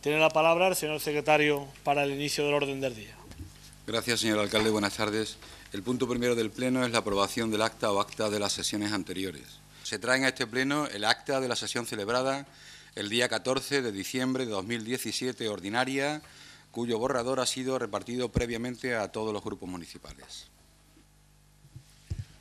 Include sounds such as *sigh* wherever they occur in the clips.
Tiene la palabra el señor secretario para el inicio del orden del día. Gracias, señor alcalde. Buenas tardes. El punto primero del Pleno es la aprobación del acta o acta de las sesiones anteriores. Se traen a este Pleno el acta de la sesión celebrada el día 14 de diciembre de 2017 ordinaria, cuyo borrador ha sido repartido previamente a todos los grupos municipales.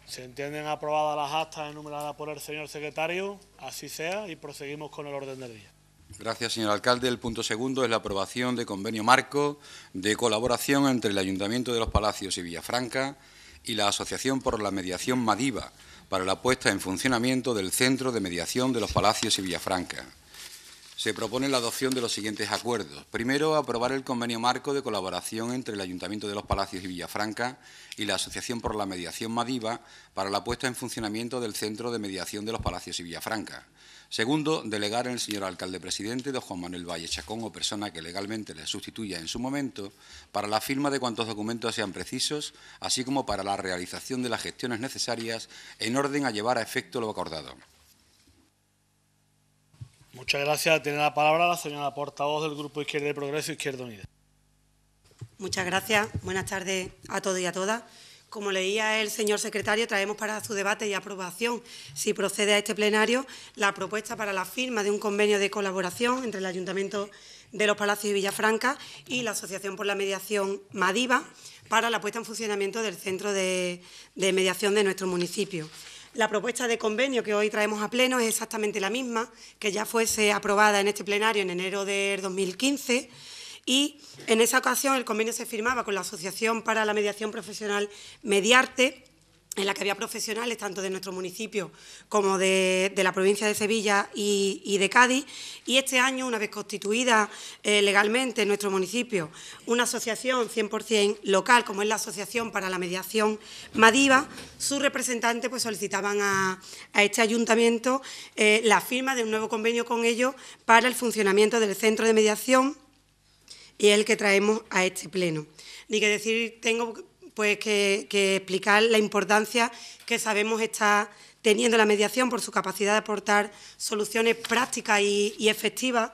Se entienden aprobadas las actas enumeradas por el señor secretario, así sea, y proseguimos con el orden del día. Gracias, señor alcalde. El punto segundo es la aprobación de convenio marco de colaboración entre el Ayuntamiento de los Palacios y Villafranca y la Asociación por la Mediación Madiva para la puesta en funcionamiento del Centro de Mediación de los Palacios y Villafranca se propone la adopción de los siguientes acuerdos. Primero, aprobar el convenio marco de colaboración entre el Ayuntamiento de los Palacios y Villafranca y la Asociación por la Mediación Madiva para la puesta en funcionamiento del Centro de Mediación de los Palacios y Villafranca. Segundo, delegar en el señor alcalde presidente, don Juan Manuel Valle Chacón, o persona que legalmente le sustituya en su momento, para la firma de cuantos documentos sean precisos, así como para la realización de las gestiones necesarias en orden a llevar a efecto lo acordado. Muchas gracias. Tiene la palabra la señora portavoz del Grupo Izquierda de Progreso Izquierda Unida. Muchas gracias. Buenas tardes a todos y a todas. Como leía el señor secretario, traemos para su debate y aprobación, si procede a este plenario, la propuesta para la firma de un convenio de colaboración entre el Ayuntamiento de los Palacios de Villafranca y la Asociación por la Mediación Madiva para la puesta en funcionamiento del Centro de, de Mediación de nuestro municipio. La propuesta de convenio que hoy traemos a pleno es exactamente la misma, que ya fuese aprobada en este plenario en enero de 2015 y en esa ocasión el convenio se firmaba con la Asociación para la Mediación Profesional Mediarte en la que había profesionales tanto de nuestro municipio como de, la provincia de Sevilla y, y, de Cádiz. Y este año, una vez constituida eh, legalmente en nuestro municipio una asociación 100% local, como es la Asociación para la Mediación Madiva, sus representantes pues, solicitaban a, este ayuntamiento eh, la firma de un nuevo convenio con ellos para el funcionamiento del centro de mediación y el que traemos a este pleno. Ni que decir tengo pues que, explicar la importancia que sabemos está teniendo la mediación por su capacidad de aportar soluciones prácticas y efectivas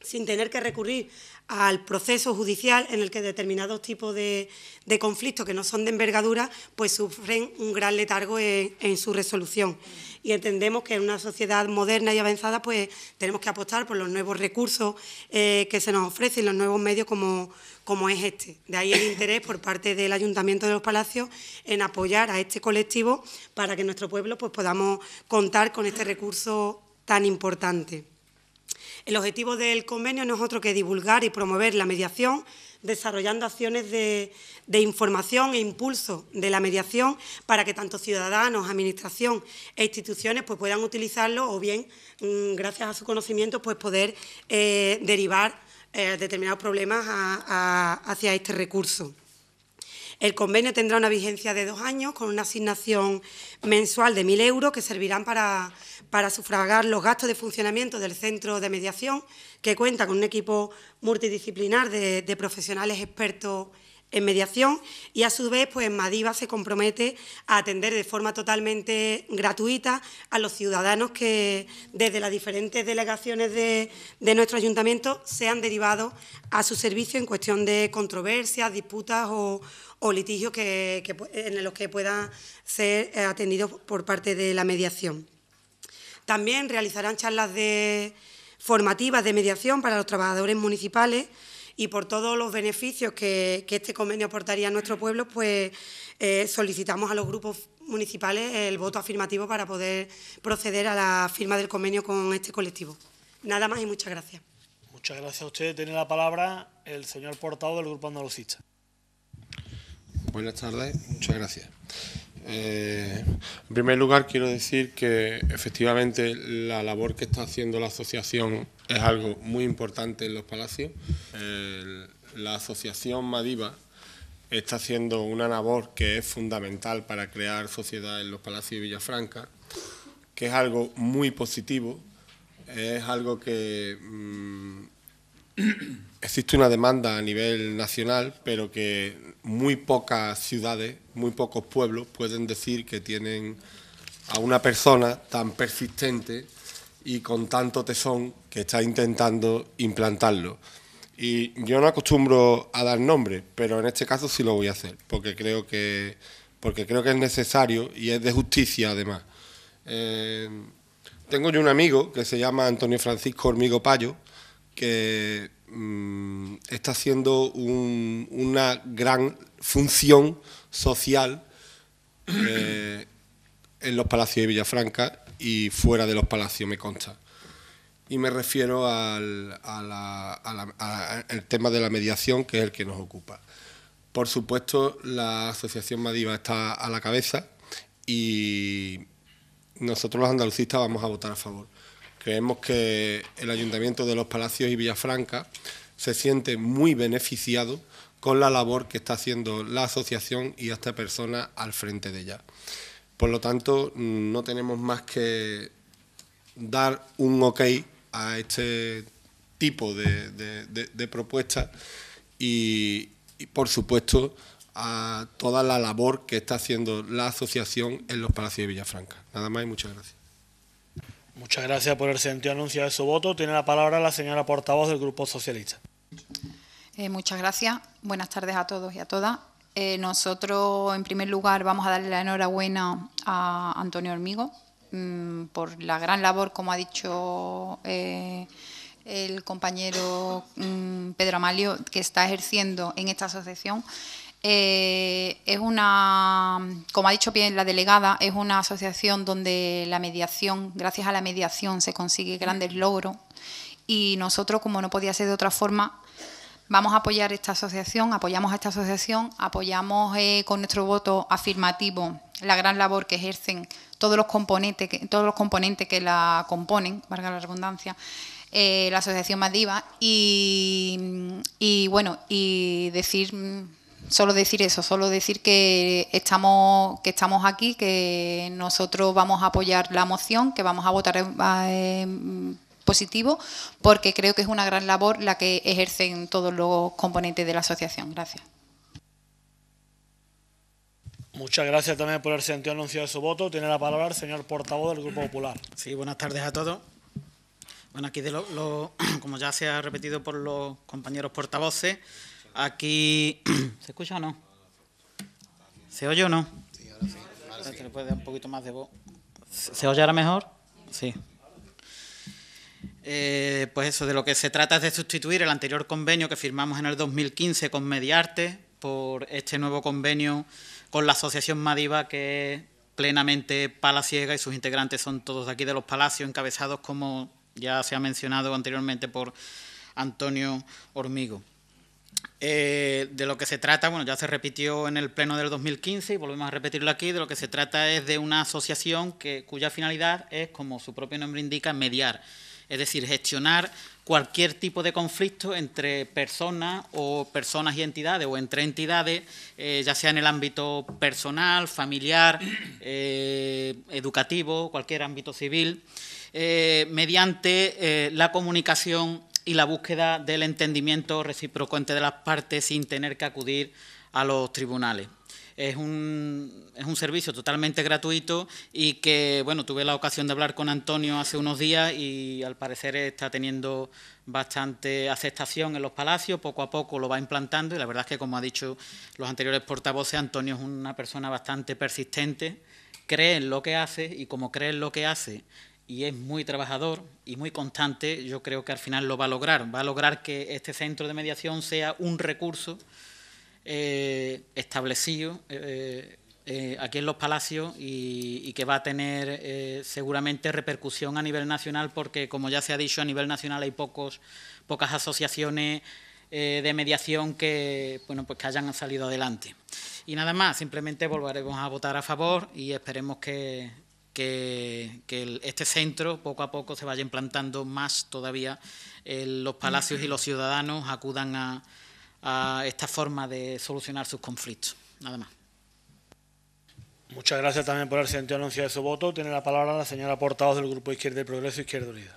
sin tener que recurrir al proceso judicial en el que determinados tipos de, de conflictos que no son de envergadura, pues sufren un gran letargo en, su resolución. Y entendemos que en una sociedad moderna y avanzada, pues tenemos que apostar por los nuevos recursos eh, que se nos ofrecen, los nuevos medios como, como es este. De ahí el interés por parte del Ayuntamiento de los Palacios en apoyar a este colectivo para que nuestro pueblo pues, podamos contar con este recurso tan importante. El objetivo del convenio no es otro que divulgar y promover la mediación, desarrollando acciones de, información e impulso de la mediación para que tanto ciudadanos, administración e instituciones pues, puedan utilizarlo o bien, mm, gracias a su conocimiento, pues, poder eh, derivar eh, determinados problemas hacia este recurso. El convenio tendrá una vigencia de dos años con una asignación mensual de 1.000 euros que servirán para para sufragar los gastos de funcionamiento del centro de mediación, que cuenta con un equipo multidisciplinar de, profesionales expertos en mediación y a su vez pues Madiva se compromete a atender de forma totalmente gratuita a los ciudadanos que desde las diferentes delegaciones de, nuestro ayuntamiento se han derivado a su servicio en cuestión de controversias, disputas o, litigios en los que puedan ser eh, atendidos por parte de la mediación. También realizarán charlas de formativas de mediación para los trabajadores municipales y por todos los beneficios que, este convenio aportaría a nuestro pueblo, pues eh, solicitamos a los grupos municipales el voto afirmativo para poder proceder a la firma del convenio con este colectivo. Nada más y muchas gracias. Muchas gracias a usted. Tiene la palabra el señor Portado del Grupo Andalucista. Buenas tardes, muchas gracias. Eh, en primer lugar, quiero decir que efectivamente la labor que está haciendo la asociación es algo muy importante en los palacios. la asociación Madiva está haciendo una labor que es fundamental para crear sociedad en los palacios de Villafranca, que es algo muy positivo, es algo que mm, existe una demanda a nivel nacional, pero que muy pocas ciudades, muy pocos pueblos pueden decir que tienen a una persona tan persistente y con tanto tesón que está intentando implantarlo. Y yo no acostumbro a dar nombres, pero en este caso sí lo voy a hacer, porque creo que, porque creo que es necesario y es de justicia además. Eh, tengo yo un amigo que se llama Antonio Francisco Hormigo Payo, que mm, está haciendo una gran función social eh, en los palacios de Villafranca y fuera de los palacios, me consta. Y me refiero al tema de la mediación, que es el que nos ocupa. Por supuesto, la Asociación Madiva está a la cabeza y nosotros los andalucistas vamos a votar a favor. Creemos que el Ayuntamiento de los Palacios y Villafranca se siente muy beneficiado con la labor que está haciendo la asociación y esta persona al frente de ella. Por lo tanto, no tenemos más que dar un ok a este tipo de, de, propuestas y, por supuesto, a toda la labor que está haciendo la asociación en los Palacios y Villafranca. Nada más y muchas gracias. Muchas gracias por el sentido anuncio de su voto. Tiene la palabra la señora portavoz del Grupo Socialista. Eh, muchas gracias. Buenas tardes a todos y a todas. Eh, nosotros, en primer lugar, vamos a darle la enhorabuena a Antonio Hormigo mm, por la gran labor, como ha dicho eh, el compañero mm, Pedro Amalio, que está ejerciendo en esta asociación. Eh, es una, como ha dicho bien la delegada, es una asociación donde la mediación, gracias a la mediación, se consigue grandes logros. Y nosotros, como no podía ser de otra forma, vamos a apoyar esta asociación, apoyamos a esta asociación, apoyamos eh, con nuestro voto afirmativo la gran labor que ejercen todos los componentes que, todos los componentes que la componen, valga la redundancia, eh, la asociación Madiva y, y bueno, y decir solo decir eso, solo decir que estamos, que estamos aquí, que nosotros vamos a apoyar la moción, que vamos a votar positivo, porque creo que es una gran labor la que ejercen todos los componentes de la asociación. Gracias. Muchas gracias también por el sentido anuncio de su voto. Tiene la palabra el señor portavoz del Grupo Popular. Sí, buenas tardes a todos. Bueno, aquí, de *clears throat* como ya se ha repetido por los compañeros portavoces, Aquí, *clears throat* ¿se escucha o no? ¿Se oye o no? Sí, ahora sí. Se un poquito más de voz. ¿Se oye ahora mejor? Sí. Eh, pues eso, de lo que se trata es de sustituir el anterior convenio que firmamos en el 2015 con Mediarte por este nuevo convenio con la Asociación Madiva, que es plenamente palaciega y sus integrantes son todos de aquí de los palacios, encabezados, como ya se ha mencionado anteriormente, por Antonio Hormigo. Eh, de lo que se trata, bueno, ya se repitió en el pleno del 2015 y volvemos a repetirlo aquí, de lo que se trata es de una asociación que, cuya finalidad es, como su propio nombre indica, mediar, es decir, gestionar cualquier tipo de conflicto entre personas o personas y entidades o entre entidades, eh, ya sea en el ámbito personal, familiar, eh, educativo, cualquier ámbito civil, mediante la comunicación y la búsqueda del entendimiento recíproco entre las partes sin tener que acudir a los tribunales. Es un, es un, servicio totalmente gratuito y que, bueno, tuve la ocasión de hablar con Antonio hace unos días y al parecer está teniendo bastante aceptación en los palacios, poco a poco lo va implantando y la verdad es que, como ha dicho los anteriores portavoces, Antonio es una persona bastante persistente, cree en lo que hace y como cree en lo que hace, y es muy trabajador y muy constante, yo creo que al final lo va a lograr. Va a lograr que este centro de mediación sea un recurso eh, establecido eh, eh, aquí en los palacios y, que va a tener seguramente repercusión a nivel nacional porque, como ya se ha dicho, a nivel nacional hay pocas asociaciones de mediación que, bueno, pues que hayan salido adelante. Y nada más, simplemente volveremos a votar a favor y esperemos que que, este centro poco a poco se vaya implantando más todavía, eh, los palacios y los ciudadanos acudan a, esta forma de solucionar sus conflictos. Nada más. Muchas gracias también por el sentido anuncio de su voto. Tiene la palabra la señora Portados del Grupo Izquierda y Progreso Izquierda Unida.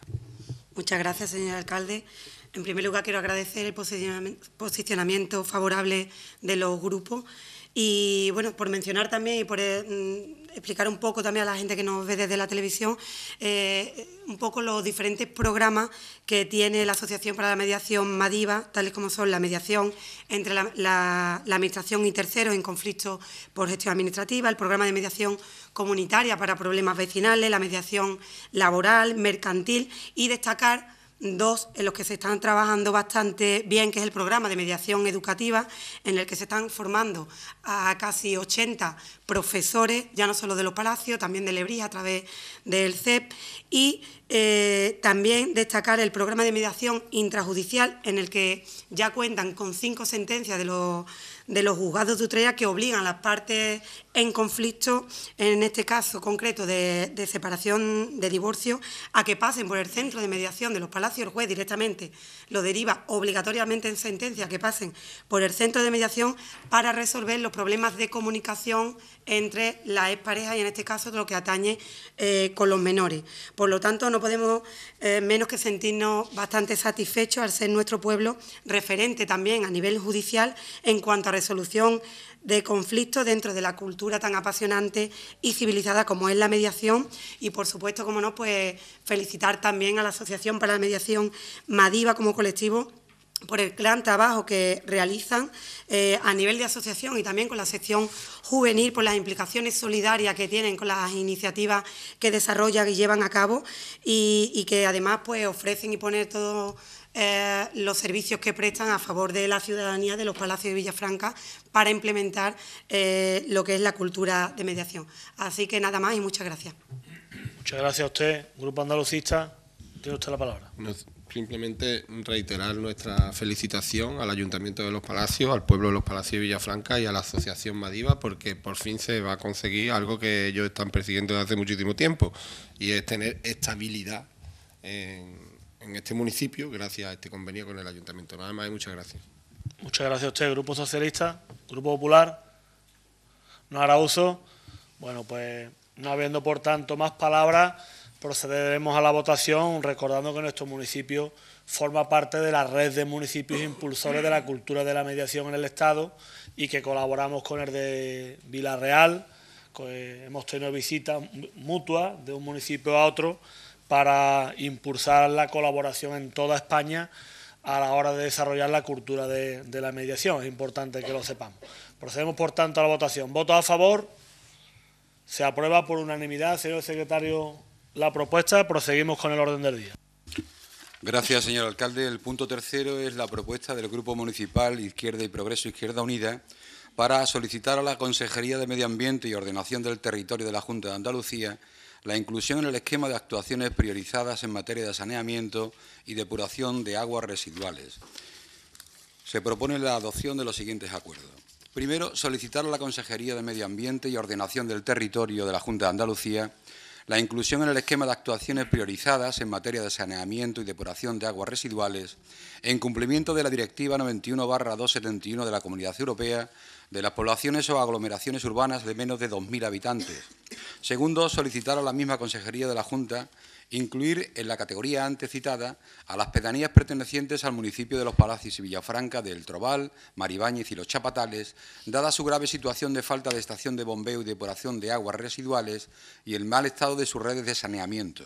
Muchas gracias, señor alcalde. En primer lugar, quiero agradecer el posicionamiento favorable de los grupos y, bueno, por mencionar también y por eh, mm, explicar un poco también a la gente que nos ve desde la televisión eh, un poco los diferentes programas que tiene la Asociación para la Mediación Madiva, tales como son la mediación entre la, la Administración y terceros en conflictos por gestión administrativa, el programa de mediación comunitaria para problemas vecinales, la mediación laboral, mercantil y destacar dos en los que se están trabajando bastante bien, que es el programa de mediación educativa, en el que se están formando a casi 80 profesores, ya no solo de los palacios, también de Lebrí a través del CEP, y eh, también destacar el programa de mediación intrajudicial, en el que ya cuentan con cinco sentencias de los, los juzgados de Utrecht que obligan a las partes en conflicto, en este caso concreto de, separación, de divorcio, a que pasen por el centro de mediación de los palacios, el juez directamente lo deriva obligatoriamente en sentencia, que pasen por el centro de mediación para resolver los problemas de comunicación entre las exparejas y en este caso lo que atañe eh, con los menores. Por lo tanto, no podemos eh, menos que sentirnos bastante satisfechos al ser nuestro pueblo referente también a nivel judicial en cuanto a resolución de conflicto dentro de la cultura tan apasionante y civilizada como es la mediación. Y, por supuesto, como no, pues felicitar también a la Asociación para la Mediación Madiva como colectivo por el gran trabajo que realizan eh, a nivel de asociación y también con la sección juvenil, por las implicaciones solidarias que tienen con las iniciativas que desarrollan y llevan a cabo y, que además pues ofrecen y ponen todo eh, los servicios que prestan a favor de la ciudadanía de los palacios de Villafranca para implementar eh, lo que es la cultura de mediación. Así que nada más y muchas gracias. Muchas gracias a usted, Grupo Andalucista. Tiene usted la palabra. simplemente reiterar nuestra felicitación al Ayuntamiento de los Palacios, al pueblo de los Palacios de Villafranca y a la Asociación Madiva, porque por fin se va a conseguir algo que ellos están persiguiendo desde hace muchísimo tiempo, y es tener estabilidad en en este municipio gracias a este convenio con el ayuntamiento. Nada más y muchas gracias. Muchas gracias a usted, Grupo Socialista, Grupo Popular, no hará uso. Bueno, pues no habiendo por tanto más palabras, procederemos a la votación recordando que nuestro municipio forma parte de la red de municipios impulsores de la cultura de la mediación en el Estado y que colaboramos con el de Villarreal. Hemos tenido visitas mutuas de un municipio a otro para impulsar la colaboración en toda España a la hora de desarrollar la cultura de, la mediación. Es importante que lo sepamos. Procedemos, por tanto, a la votación. ¿Voto a favor? Se aprueba por unanimidad, señor secretario, la propuesta. Proseguimos con el orden del día. Gracias, señor alcalde. El punto tercero es la propuesta del Grupo Municipal Izquierda y Progreso Izquierda Unida para solicitar a la Consejería de Medio Ambiente y Ordenación del Territorio de la Junta de Andalucía la inclusión en el esquema de actuaciones priorizadas en materia de saneamiento y depuración de aguas residuales. Se propone la adopción de los siguientes acuerdos. Primero, solicitar a la Consejería de Medio Ambiente y Ordenación del Territorio de la Junta de Andalucía la inclusión en el esquema de actuaciones priorizadas en materia de saneamiento y depuración de aguas residuales en cumplimiento de la Directiva 91-271 de la Comunidad Europea de las poblaciones o aglomeraciones urbanas de menos de 2.000 habitantes. Segundo, solicitar a la misma Consejería de la Junta incluir en la categoría antes citada a las pedanías pertenecientes al municipio de Los Palacios y Villafranca del Trobal, Maribáñez y Los Chapatales, dada su grave situación de falta de estación de bombeo y depuración de aguas residuales y el mal estado de sus redes de saneamiento.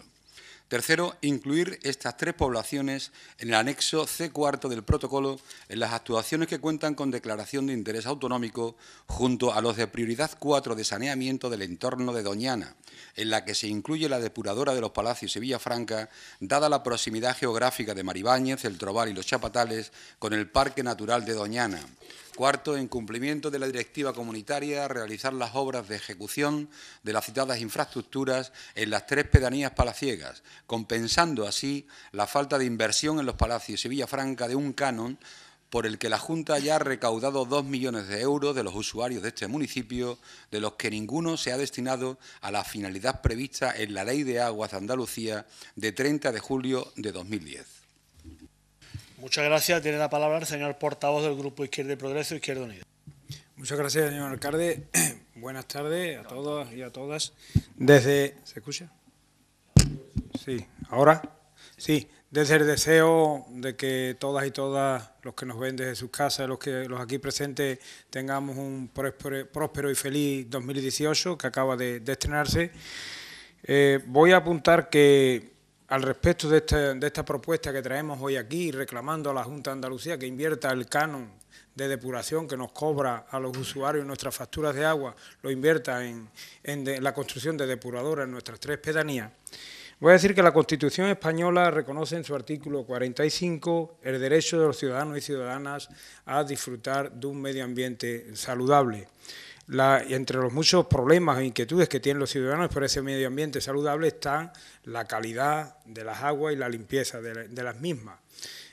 Tercero, incluir estas tres poblaciones en el anexo C cuarto del protocolo en las actuaciones que cuentan con declaración de interés autonómico junto a los de prioridad 4 de saneamiento del entorno de Doñana, en la que se incluye la depuradora de los Palacios y Villafranca, dada la proximidad geográfica de Maribáñez, el Trobal y los Chapatales con el Parque Natural de Doñana. Cuarto, en cumplimiento de la directiva comunitaria, realizar las obras de ejecución de las citadas infraestructuras en las tres pedanías palaciegas, compensando así la falta de inversión en los palacios y Villafranca de un canon por el que la Junta ya ha recaudado dos millones de euros de los usuarios de este municipio, de los que ninguno se ha destinado a la finalidad prevista en la Ley de Aguas de Andalucía de 30 de julio de 2010. Muchas gracias. Tiene la palabra el señor portavoz del Grupo Izquierda y Progreso, Izquierda Unida. Muchas gracias, señor alcalde. *clears throat* Buenas tardes a todos y a todas. Desde... ¿Se escucha? Sí, ahora. Sí, desde el deseo de que todas y todas los que nos ven desde sus casas, los que los aquí presentes, tengamos un próspero, y feliz 2018 que acaba de, estrenarse. Eh, voy a apuntar que al respecto este, de, esta propuesta que traemos hoy aquí, reclamando a la Junta de Andalucía que invierta el canon de depuración que nos cobra a los usuarios nuestras facturas de agua, lo invierta en, la construcción de depuradoras en nuestras tres pedanías, voy a decir que la Constitución española reconoce en su artículo 45 el derecho de los ciudadanos y ciudadanas a disfrutar de un medio ambiente saludable entre los muchos problemas e inquietudes que tienen los ciudadanos por ese medio ambiente saludable están la calidad de las aguas y la limpieza de, las mismas.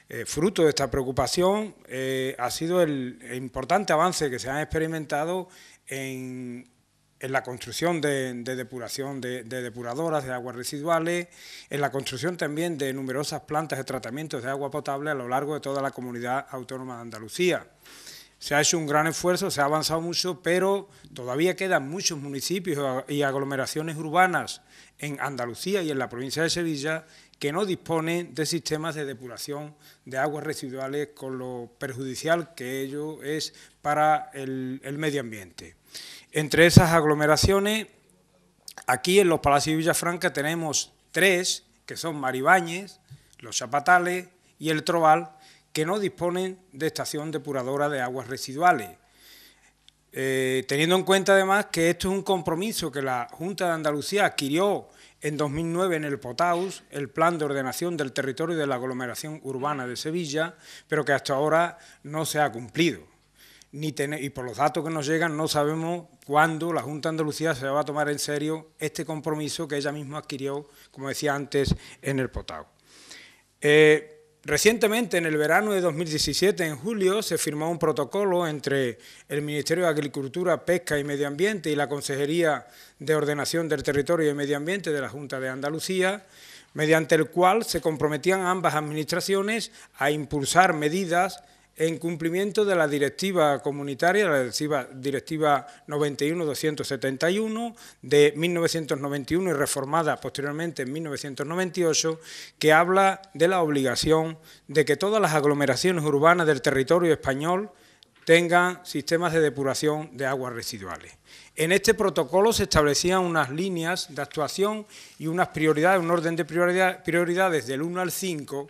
Eh, fruto de esta preocupación eh, ha sido el, importante avance que se ha experimentado en, la construcción de, depuración de, de, depuradoras de aguas residuales, en la construcción también de numerosas plantas de tratamiento de agua potable a lo largo de toda la comunidad autónoma de Andalucía se ha hecho un gran esfuerzo, se ha avanzado mucho, pero todavía quedan muchos municipios y aglomeraciones urbanas en Andalucía y en la provincia de Sevilla que no disponen de sistemas de depuración de aguas residuales con lo perjudicial que ello es para el, medio ambiente. Entre esas aglomeraciones, aquí en los Palacios de Villafranca tenemos tres, que son Maribáñez, Los Chapatales y El Trobal, que no disponen de estación depuradora de aguas residuales. Eh, teniendo en cuenta además que esto es un compromiso que la Junta de Andalucía adquirió en 2009 en el POTAUS, el Plan de Ordenación del Territorio de la Aglomeración Urbana de Sevilla, pero que hasta ahora no se ha cumplido. Ni y por los datos que nos llegan no sabemos cuándo la Junta de Andalucía se va a tomar en serio este compromiso que ella misma adquirió, como decía antes, en el POTAUS. Eh, Recientemente, en el verano de 2017, en julio, se firmó un protocolo entre el Ministerio de Agricultura, Pesca y Medio Ambiente y la Consejería de Ordenación del Territorio y Medio Ambiente de la Junta de Andalucía, mediante el cual se comprometían ambas administraciones a impulsar medidas en cumplimiento de la directiva comunitaria, la directiva, 91-271 de 1991 y reformada posteriormente en 1998, que habla de la obligación de que todas las aglomeraciones urbanas del territorio español tengan sistemas de depuración de aguas residuales. En este protocolo se establecían unas líneas de actuación y unas prioridades, un orden de prioridades del 1 al 5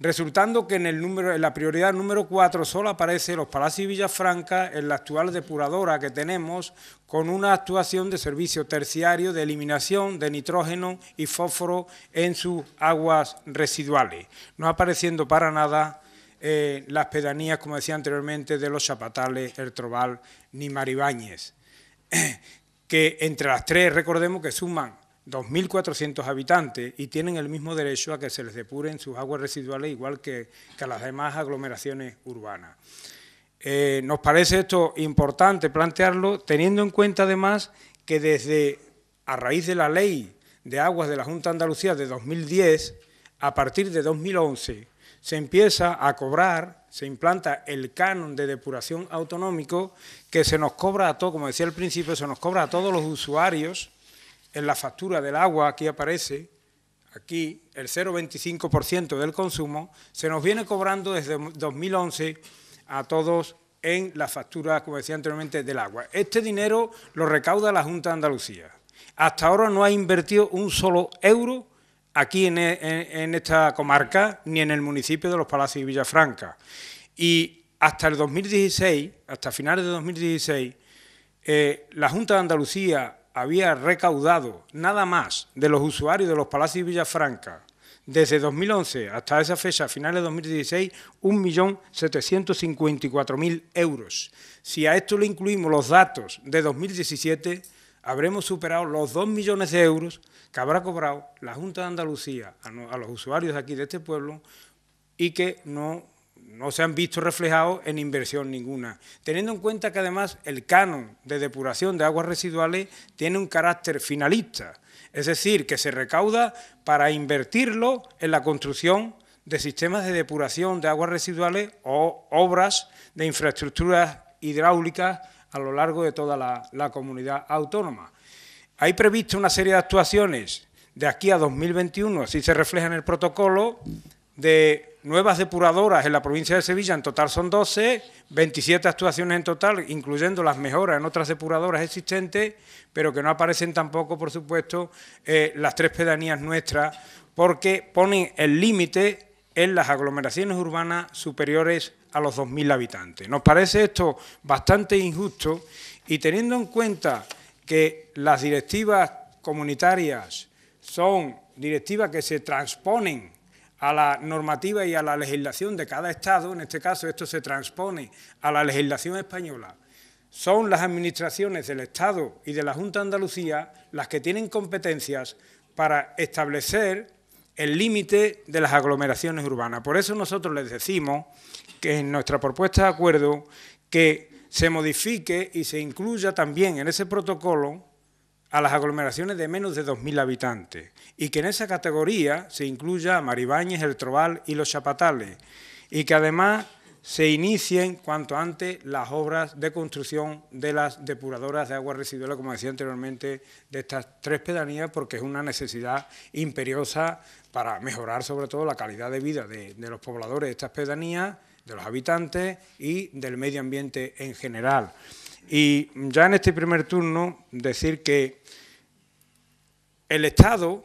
resultando que en, el número, la prioridad número 4 solo aparece los Palacios y Villafranca en la actual depuradora que tenemos con una actuación de servicio terciario de eliminación de nitrógeno y fósforo en sus aguas residuales, no apareciendo para nada eh, las pedanías, como decía anteriormente, de los Chapatales, El Trobal ni Maribáñez, *clears throat* que entre las tres recordemos que suman 2.400 habitantes y tienen el mismo derecho a que se les depuren sus aguas residuales igual que, a las demás aglomeraciones urbanas. Eh, nos parece esto importante plantearlo, teniendo en cuenta además que desde a raíz de la ley de aguas de la Junta de Andalucía de 2010, a partir de 2011, se empieza a cobrar, se implanta el canon de depuración autonómico que se nos cobra a todos, como decía al principio, se nos cobra a todos los usuarios en la factura del agua, aquí aparece, aquí el 0,25% del consumo, se nos viene cobrando desde 2011 a todos en la factura, como decía anteriormente, del agua. Este dinero lo recauda la Junta de Andalucía. Hasta ahora no ha invertido un solo euro aquí en, e, esta comarca ni en el municipio de Los Palacios y Villafranca. Y hasta el 2016, hasta finales de 2016, eh, la Junta de Andalucía había recaudado nada más de los usuarios de los Palacios de Villafranca desde 2011 hasta esa fecha, finales de 2016, 1.754.000 euros. Si a esto le incluimos los datos de 2017, habremos superado los 2 millones de euros que habrá cobrado la Junta de Andalucía a, los usuarios aquí de este pueblo y que no no se han visto reflejados en inversión ninguna, teniendo en cuenta que además el canon de depuración de aguas residuales tiene un carácter finalista, es decir, que se recauda para invertirlo en la construcción de sistemas de depuración de aguas residuales o obras de infraestructuras hidráulicas a lo largo de toda la, comunidad autónoma. Hay previsto una serie de actuaciones de aquí a 2021, así se refleja en el protocolo, de nuevas depuradoras en la provincia de Sevilla, en total son 12, 27 actuaciones en total, incluyendo las mejoras en otras depuradoras existentes, pero que no aparecen tampoco, por supuesto, eh, las tres pedanías nuestras, porque ponen el límite en las aglomeraciones urbanas superiores a los 2.000 habitantes. Nos parece esto bastante injusto y teniendo en cuenta que las directivas comunitarias son directivas que se transponen a la normativa y a la legislación de cada Estado, en este caso esto se transpone a la legislación española, son las administraciones del Estado y de la Junta de Andalucía las que tienen competencias para establecer el límite de las aglomeraciones urbanas. Por eso nosotros les decimos que en nuestra propuesta de acuerdo que se modifique y se incluya también en ese protocolo a las aglomeraciones de menos de 2.000 habitantes y que en esa categoría se incluya a Maribáñez, El Trobal y Los Chapatales y que además se inicien cuanto antes las obras de construcción de las depuradoras de agua residual como decía anteriormente, de estas tres pedanías, porque es una necesidad imperiosa para mejorar sobre todo la calidad de vida de los pobladores de estas pedanías, de los habitantes y del medio ambiente en general. Y ya en este primer turno decir que el Estado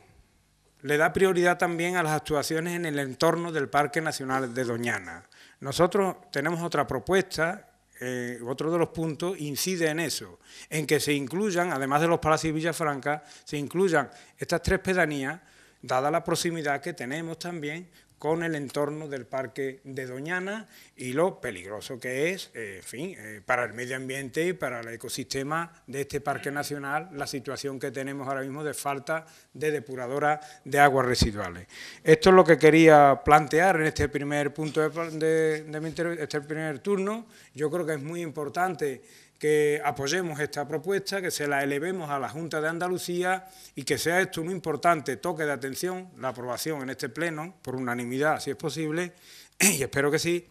le da prioridad también a las actuaciones en el entorno del Parque Nacional de Doñana. Nosotros tenemos otra propuesta, eh, otro de los puntos incide en eso, en que se incluyan, además de los palacios de Villafranca, se incluyan estas tres pedanías, dada la proximidad que tenemos también con el entorno del parque de Doñana y lo peligroso que es, eh, en fin, eh, para el medio ambiente y para el ecosistema de este parque nacional, la situación que tenemos ahora mismo de falta de depuradora de aguas residuales. Esto es lo que quería plantear en este primer punto de, de, de este primer turno. Yo creo que es muy importante que apoyemos esta propuesta, que se la elevemos a la Junta de Andalucía y que sea esto un importante toque de atención, la aprobación en este Pleno, por unanimidad si es posible, *clears throat* y espero que sí,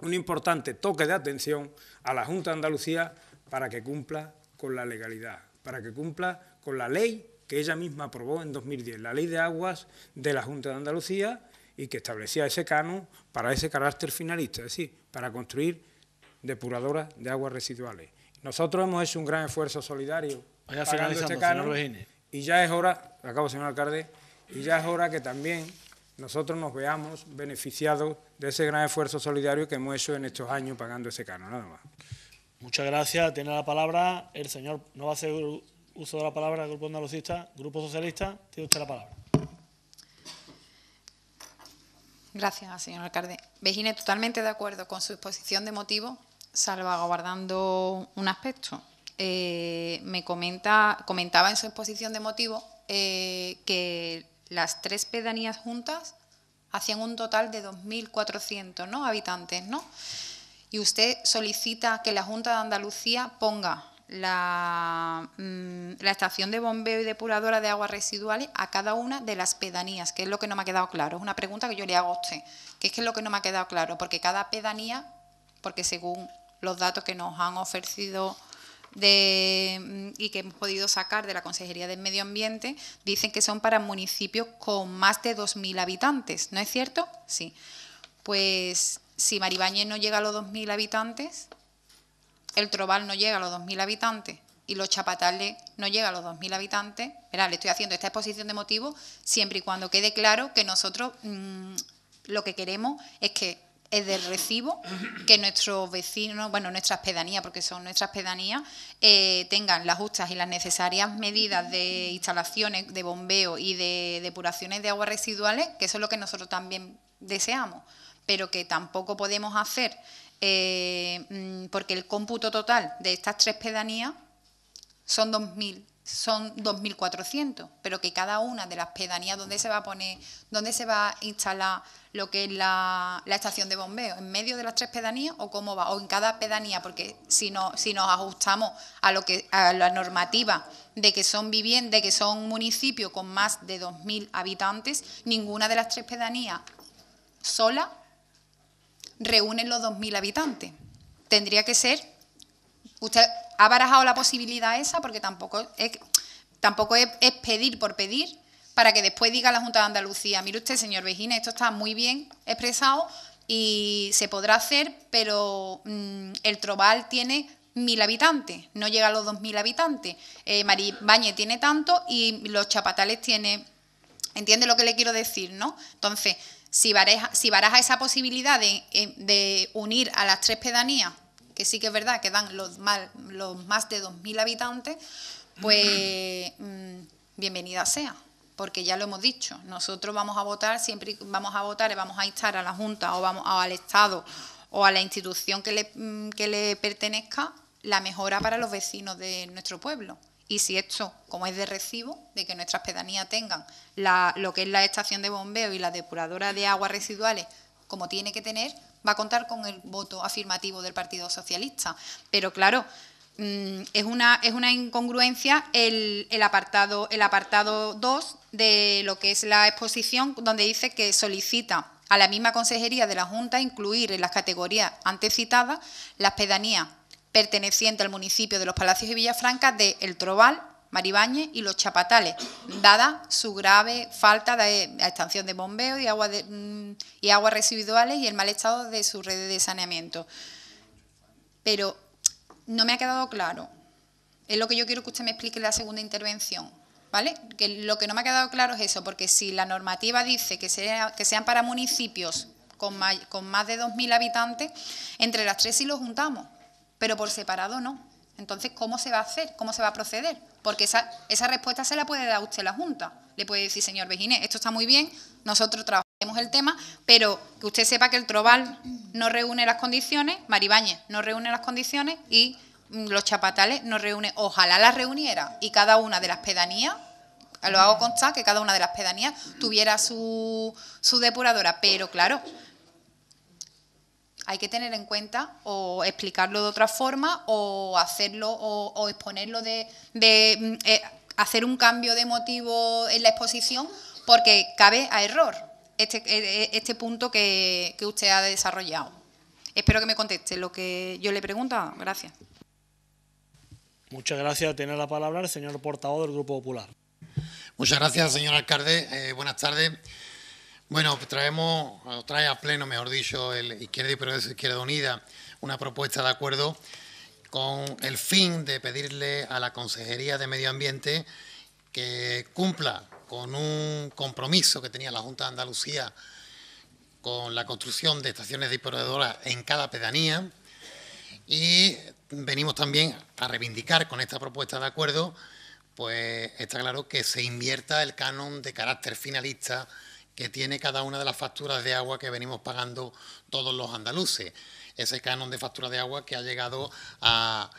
un importante toque de atención a la Junta de Andalucía para que cumpla con la legalidad, para que cumpla con la ley que ella misma aprobó en 2010, la ley de aguas de la Junta de Andalucía y que establecía ese canon para ese carácter finalista, es decir, para construir depuradora de aguas residuales. Nosotros hemos hecho un gran esfuerzo solidario pagando este canon, y ya es hora, acabo señor alcalde, y ya es hora que también nosotros nos veamos beneficiados de ese gran esfuerzo solidario que hemos hecho en estos años pagando ese canon, nada más. Muchas gracias. Tiene la palabra el señor, no va a hacer uso de la palabra el Grupo Andalucista, Grupo Socialista, tiene usted la palabra. Gracias, señor alcalde. Vegine, totalmente de acuerdo con su exposición de motivos salvaguardando un aspecto. Eh, me comenta, comentaba en su exposición de motivo eh, que las tres pedanías juntas hacían un total de 2.400 ¿no? habitantes, ¿no? Y usted solicita que la Junta de Andalucía ponga la, mm, la estación de bombeo y depuradora de aguas residuales a cada una de las pedanías, que es lo que no me ha quedado claro. Es una pregunta que yo le hago a usted, ¿Qué que es lo que no me ha quedado claro, porque cada pedanía, porque según los datos que nos han ofrecido mm, y que hemos podido sacar de la Consejería del Medio Ambiente, dicen que son para municipios con más de 2.000 habitantes, ¿no es cierto? Sí. Pues si Maribáñez no llega a los 2.000 habitantes, el Trobal no llega a los 2.000 habitantes y los Chapatales no llega a los 2.000 habitantes, le estoy haciendo esta exposición de motivos siempre y cuando quede claro que nosotros mm, lo que queremos es que es del recibo que nuestros vecinos, bueno, nuestras pedanías, porque son nuestras pedanías, eh, tengan las justas y las necesarias medidas de instalaciones de bombeo y de depuraciones de aguas residuales, que eso es lo que nosotros también deseamos, pero que tampoco podemos hacer eh, mm, porque el cómputo total de estas tres pedanías son 2.000 son 2.400, pero que cada una de las pedanías ¿dónde se va a poner, dónde se va a instalar lo que es la, estación de bombeo, en medio de las tres pedanías o cómo va, o en cada pedanía, porque si, no, si nos ajustamos a lo que a la normativa de que son viviendas, que son municipios con más de 2.000 habitantes, ninguna de las tres pedanías sola reúne los 2.000 habitantes. Tendría que ser, usted ha barajado la posibilidad esa porque tampoco es, tampoco es, pedir por pedir para que después diga la Junta de Andalucía, mire usted, señor Vejina, esto está muy bien expresado y se podrá hacer, pero mm, el Trobal tiene mil habitantes, no llega a los dos mil habitantes, eh, Maribañe tiene tanto y los Chapatales tiene, entiende lo que le quiero decir, ¿no? Entonces, si baraja, esa posibilidad eh, de unir a las tres pedanías que sí que es verdad que dan los, mal, los más de 2.000 habitantes, pues *clears throat* mm, bienvenida sea porque ya lo hemos dicho, nosotros vamos a votar, siempre vamos a votar y vamos a instar a la Junta o, vamos, al Estado o a la institución que le, mm, que le pertenezca la mejora para los vecinos de nuestro pueblo. Y si esto, como es de recibo, de que nuestras pedanías tengan la, lo que es la estación de bombeo y la depuradora de aguas residuales como tiene que tener, va a contar con el voto afirmativo del Partido Socialista. Pero claro, mm, es una, es una incongruencia el, apartado, el apartado 2 de lo que es la exposición, donde dice que solicita a la misma Consejería de la Junta incluir en las categorías antes citadas las pedanías pertenecientes al municipio de Los Palacios y Villafranca de El Trobal, Maribáñez y los Chapatales, dada su grave falta de extensión de bombeo y, agua mm, y aguas residuales y el mal estado de sus redes de saneamiento. Pero no me ha quedado claro. Es lo que yo quiero que usted me explique en la segunda intervención. ¿Vale? Que lo que no me ha quedado claro es eso, porque si la normativa dice que, que sean para municipios con más, con más de 2.000 habitantes, entre las tres sí los juntamos, pero por separado no. Entonces, ¿cómo se va a hacer? ¿Cómo se va a proceder? Porque esa, esa respuesta se la puede dar usted la Junta. Le puede decir, señor vegine esto está muy bien, nosotros trabajemos el tema, pero que usted sepa que el Trobal no reúne las condiciones, Maribáñez no reúne las condiciones y mm, los chapatales no reúne. Ojalá las reuniera y cada una de las pedanías lo hago constar que cada una de las pedanías tuviera su, su depuradora, pero claro, hay que tener en cuenta o explicarlo de otra forma o hacerlo o, exponerlo de, mm, eh, hacer un cambio de motivo en la exposición porque cabe a error este, e, e, este punto que, usted ha desarrollado. Espero que me conteste lo que yo le pregunto. Gracias. Muchas gracias. Tiene la palabra el señor portavoz del Grupo Popular. Muchas gracias, señor alcalde. Eh, buenas tardes. Bueno, traemos, trae a pleno, mejor dicho, el Izquierda y Progreso Izquierda Unida, una propuesta de acuerdo con el fin de pedirle a la Consejería de Medio Ambiente que cumpla con un compromiso que tenía la Junta de Andalucía con la construcción de estaciones depuradoras en cada pedanía y venimos también a reivindicar con esta propuesta de acuerdo, pues está claro que se invierta el canon de carácter finalista que tiene cada una de las facturas de agua que venimos pagando todos los andaluces. Ese canon de factura de agua que ha llegado a,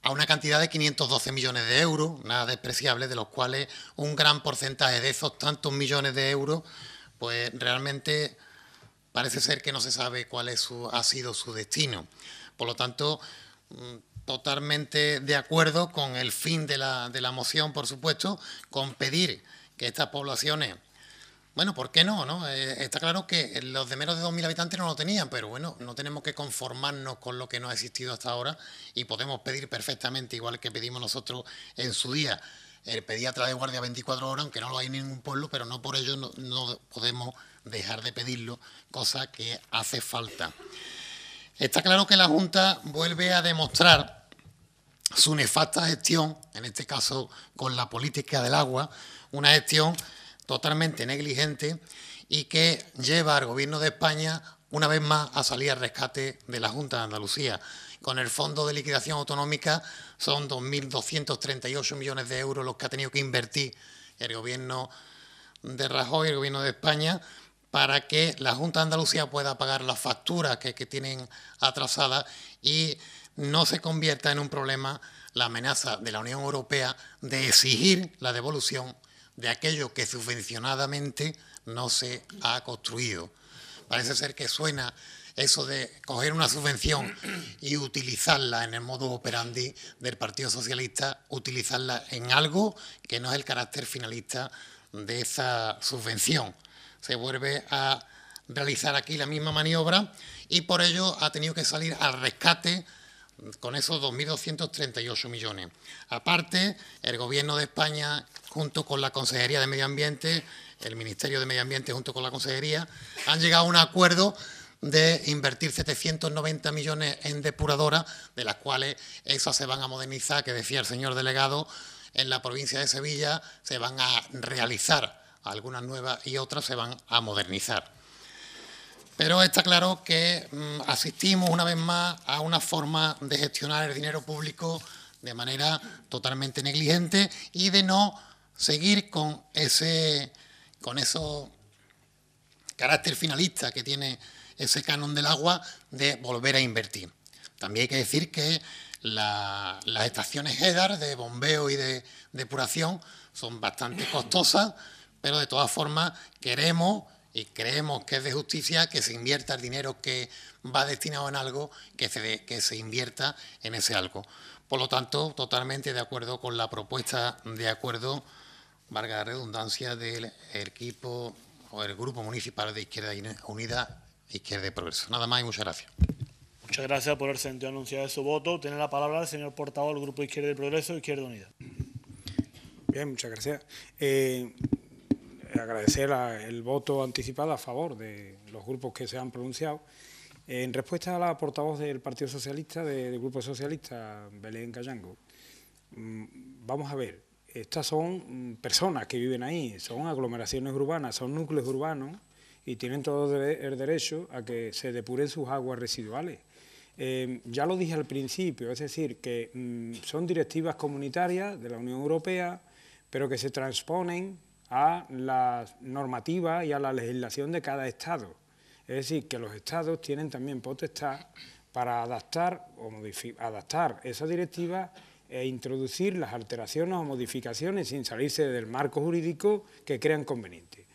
a una cantidad de 512 millones de euros, nada despreciable, de los cuales un gran porcentaje de esos tantos millones de euros, pues realmente parece ser que no se sabe cuál es su, ha sido su destino. Por lo tanto, mm, totalmente de acuerdo con el fin de la, de la moción, por supuesto, con pedir que estas poblaciones, bueno, ¿por qué no? no? Eh, está claro que los de menos de 2.000 habitantes no lo tenían, pero bueno, no tenemos que conformarnos con lo que no ha existido hasta ahora y podemos pedir perfectamente, igual que pedimos nosotros en su día, el pediatra de guardia 24 horas, aunque no lo hay en ningún pueblo, pero no por ello no podemos dejar de pedirlo, cosa que hace falta. Está claro que la Junta vuelve a demostrar su nefasta gestión, en este caso con la política del agua, una gestión totalmente negligente y que lleva al Gobierno de España una vez más a salir al rescate de la Junta de Andalucía. Con el Fondo de Liquidación Autonómica son 2.238 millones de euros los que ha tenido que invertir el Gobierno de Rajoy, el Gobierno de España, para que la Junta de Andalucía pueda pagar las facturas que, que tienen atrasadas y no se convierta en un problema la amenaza de la Unión Europea de exigir la devolución de aquello que subvencionadamente no se ha construido. Parece ser que suena eso de coger una subvención y utilizarla en el modo operandi del Partido Socialista, utilizarla en algo que no es el carácter finalista de esa subvención. Se vuelve a realizar aquí la misma maniobra y por ello ha tenido que salir al rescate con esos 2.238 millones. Aparte, el Gobierno de España, junto con la Consejería de Medio Ambiente, el Ministerio de Medio Ambiente junto con la Consejería, han llegado a un acuerdo de invertir 790 millones en depuradoras, de las cuales esas se van a modernizar, que decía el señor delegado, en la provincia de Sevilla se van a realizar algunas nuevas y otras se van a modernizar. Pero está claro que mm, asistimos una vez más a una forma de gestionar el dinero público de manera totalmente negligente y de no seguir con ese con eso carácter finalista que tiene ese canon del agua de volver a invertir. También hay que decir que las estaciones EDAR de bombeo y de depuración son bastante costosas, pero de todas formas queremos y creemos que es de justicia que se invierta el dinero que va destinado en algo, que se, que se invierta en ese algo. Por lo tanto, totalmente de acuerdo con la propuesta de acuerdo, valga la redundancia, del equipo o el Grupo Municipal de Izquierda Unida, Izquierda de Progreso. Nada más y muchas gracias. Muchas gracias por el sentido anunciado de su voto. Tiene la palabra el señor portavoz del Grupo Izquierda y Progreso, Izquierda Unida. Bien, muchas gracias. Eh, eh, agradecer el voto anticipado a favor de los grupos que se han pronunciado. En respuesta a la portavoz del Partido Socialista, del Grupo Socialista, Belén Callango, mm, vamos a ver, estas son mm, personas que viven ahí, son aglomeraciones urbanas, son núcleos urbanos y tienen todo el derecho a que se depuren sus aguas residuales. Em, ya lo dije al principio, es decir, que mm, son directivas comunitarias de la Unión Europea, pero que se transponen a la normativa y a la legislación de cada Estado. Es decir, que los Estados tienen también potestad para adaptar, o adaptar esa directiva e introducir las alteraciones o modificaciones sin salirse del marco jurídico que crean conveniente.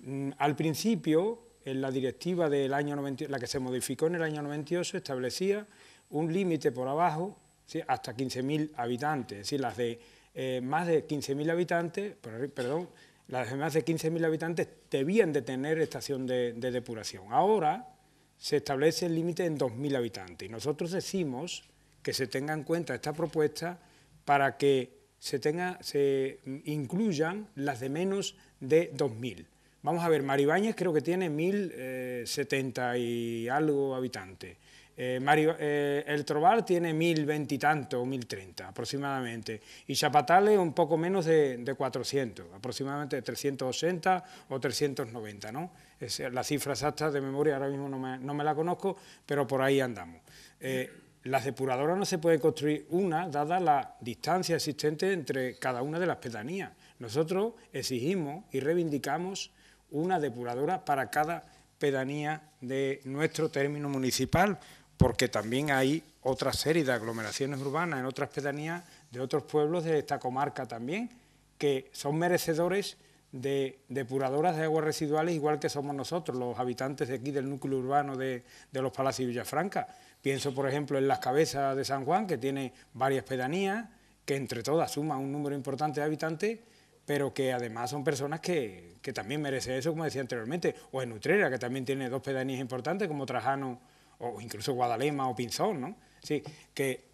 Mm, al principio, en la directiva del año 90, la que se modificó en el año 98 establecía un límite por abajo hasta 15.000 habitantes, es decir, las de eh, más de 15.000 habitantes, perdón, las demás de 15.000 habitantes debían de tener estación de, depuración. Ahora se establece el límite en 2.000 habitantes y nosotros decimos que se tenga en cuenta esta propuesta para que se, se incluyan las de menos de 2.000. Vamos a ver, Maribáñez creo que tiene 1.070 eh, y algo habitantes. Eh, Mario, eh, el trobar tiene mil veintitantos, mil treinta aproximadamente, y Chapatales un poco menos de, 400, aproximadamente 380 o 390, ¿no? la cifra exacta de memoria ahora mismo no me, la conozco, pero por ahí andamos. Eh, las depuradoras no se puede construir una, dada la distancia existente entre cada una de las pedanías. Nosotros exigimos y reivindicamos una depuradora para cada pedanía de nuestro término municipal, porque también hay otra serie de aglomeraciones urbanas en otras pedanías de otros pueblos de esta comarca también, que son merecedores de depuradoras de aguas residuales igual que somos nosotros, los habitantes de aquí del núcleo urbano de, los Palacios de Villafranca. Pienso, por ejemplo, en las cabezas de San Juan, que tiene varias pedanías, que entre todas suman un número importante de habitantes, pero que además son personas que, que también merecen eso, como decía anteriormente, o en Utrera, que también tiene dos pedanías importantes, como Trajano o incluso Guadalema o Pinzón, ¿no? Sí, que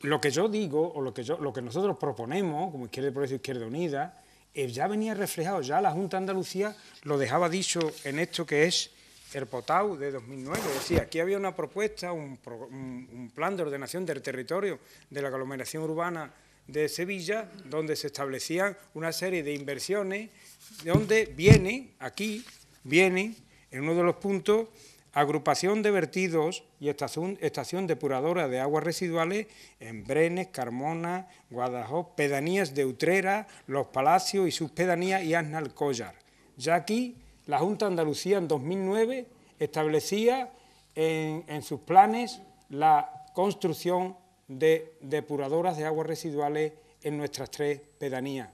lo que yo digo o lo que, yo, lo que nosotros proponemos como Izquierda de Progreso Izquierda Unida eh, ya venía reflejado, ya la Junta de Andalucía lo dejaba dicho en esto que es el POTAU de 2009. Es decir, aquí había una propuesta, un, plan de ordenación del territorio de la aglomeración urbana de Sevilla, donde se establecían una serie de inversiones, De donde viene, aquí, viene, en uno de los puntos, agrupación de vertidos y estación, depuradora de aguas residuales en Brenes, Carmona, Guadajoz, pedanías de Utrera, Los Palacios y sus pedanías y Aznalcóllar. Ya aquí la Junta de Andalucía en 2009 establecía en, sus planes la construcción de depuradoras de aguas residuales en nuestras tres pedanías.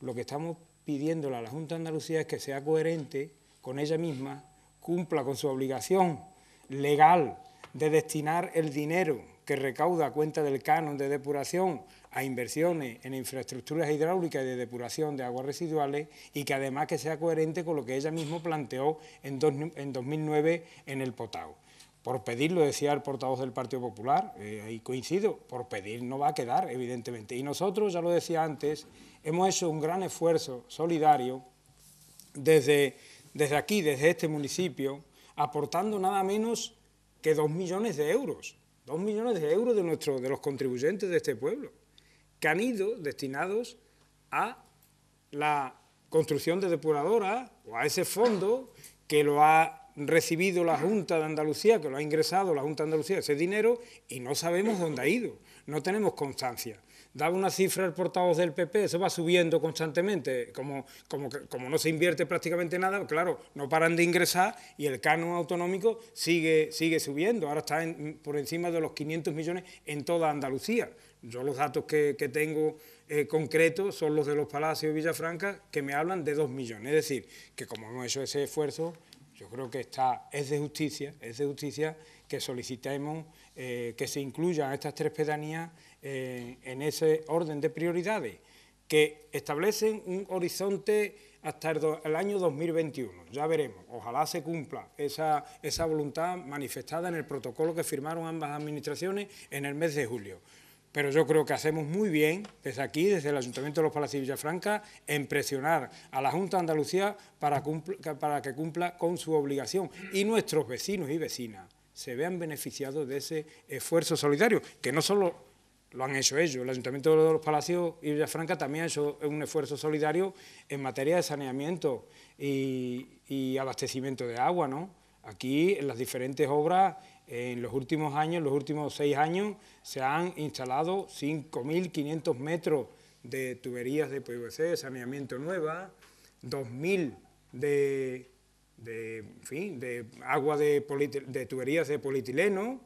Lo que estamos pidiéndole a la Junta de Andalucía es que sea coherente con ella misma cumpla con su obligación legal de destinar el dinero que recauda a cuenta del canon de depuración a inversiones en infraestructuras hidráulicas y de depuración de aguas residuales y que además que sea coherente con lo que ella misma planteó en, 2009 en el Potao. Por pedir, lo decía el portavoz del Partido Popular, y eh, ahí coincido, por pedir no va a quedar, evidentemente. Y nosotros, ya lo decía antes, hemos hecho un gran esfuerzo solidario desde desde aquí, desde este municipio, aportando nada menos que dos millones de euros, dos millones de euros de, nuestro, de los contribuyentes de este pueblo, que han ido destinados a la construcción de depuradoras o a ese fondo que lo ha recibido la Junta de Andalucía, que lo ha ingresado la Junta de Andalucía, ese dinero, y no sabemos dónde ha ido, no tenemos constancia daba una cifra el portavoz del PP, eso va subiendo constantemente, como, como, como no se invierte prácticamente nada, claro, no paran de ingresar y el canon autonómico sigue, sigue subiendo, ahora está por encima de los 500 millones en toda Andalucía. Yo los datos que, tengo eh, concretos son los de los Palacios de Villafranca, que me hablan de 2 millones, es decir, que como hemos hecho ese esfuerzo, yo creo que está, es de justicia, es de justicia que solicitemos eh, que se incluyan estas tres pedanías eh, en ese orden de prioridades, que establecen un horizonte hasta el, año 2021. Ya veremos, ojalá se cumpla esa, esa voluntad manifestada en el protocolo que firmaron ambas administraciones en el mes de julio pero yo creo que hacemos muy bien desde aquí, desde el Ayuntamiento de los Palacios de Villafranca, en presionar a la Junta de Andalucía para que cumpla con su obligación. Y nuestros vecinos y vecinas se vean beneficiados de ese esfuerzo solidario, que no solo lo han hecho ellos, el Ayuntamiento de los Palacios y Villafranca también ha hecho un esfuerzo solidario en materia de saneamiento y, abastecimiento de agua, ¿no? Aquí, en las diferentes obras, en los últimos años, en los últimos seis años, se han instalado 5.500 metros de tuberías de PVC, de saneamiento nueva, 2.000 de de, fin, de agua de, de tuberías de polietileno,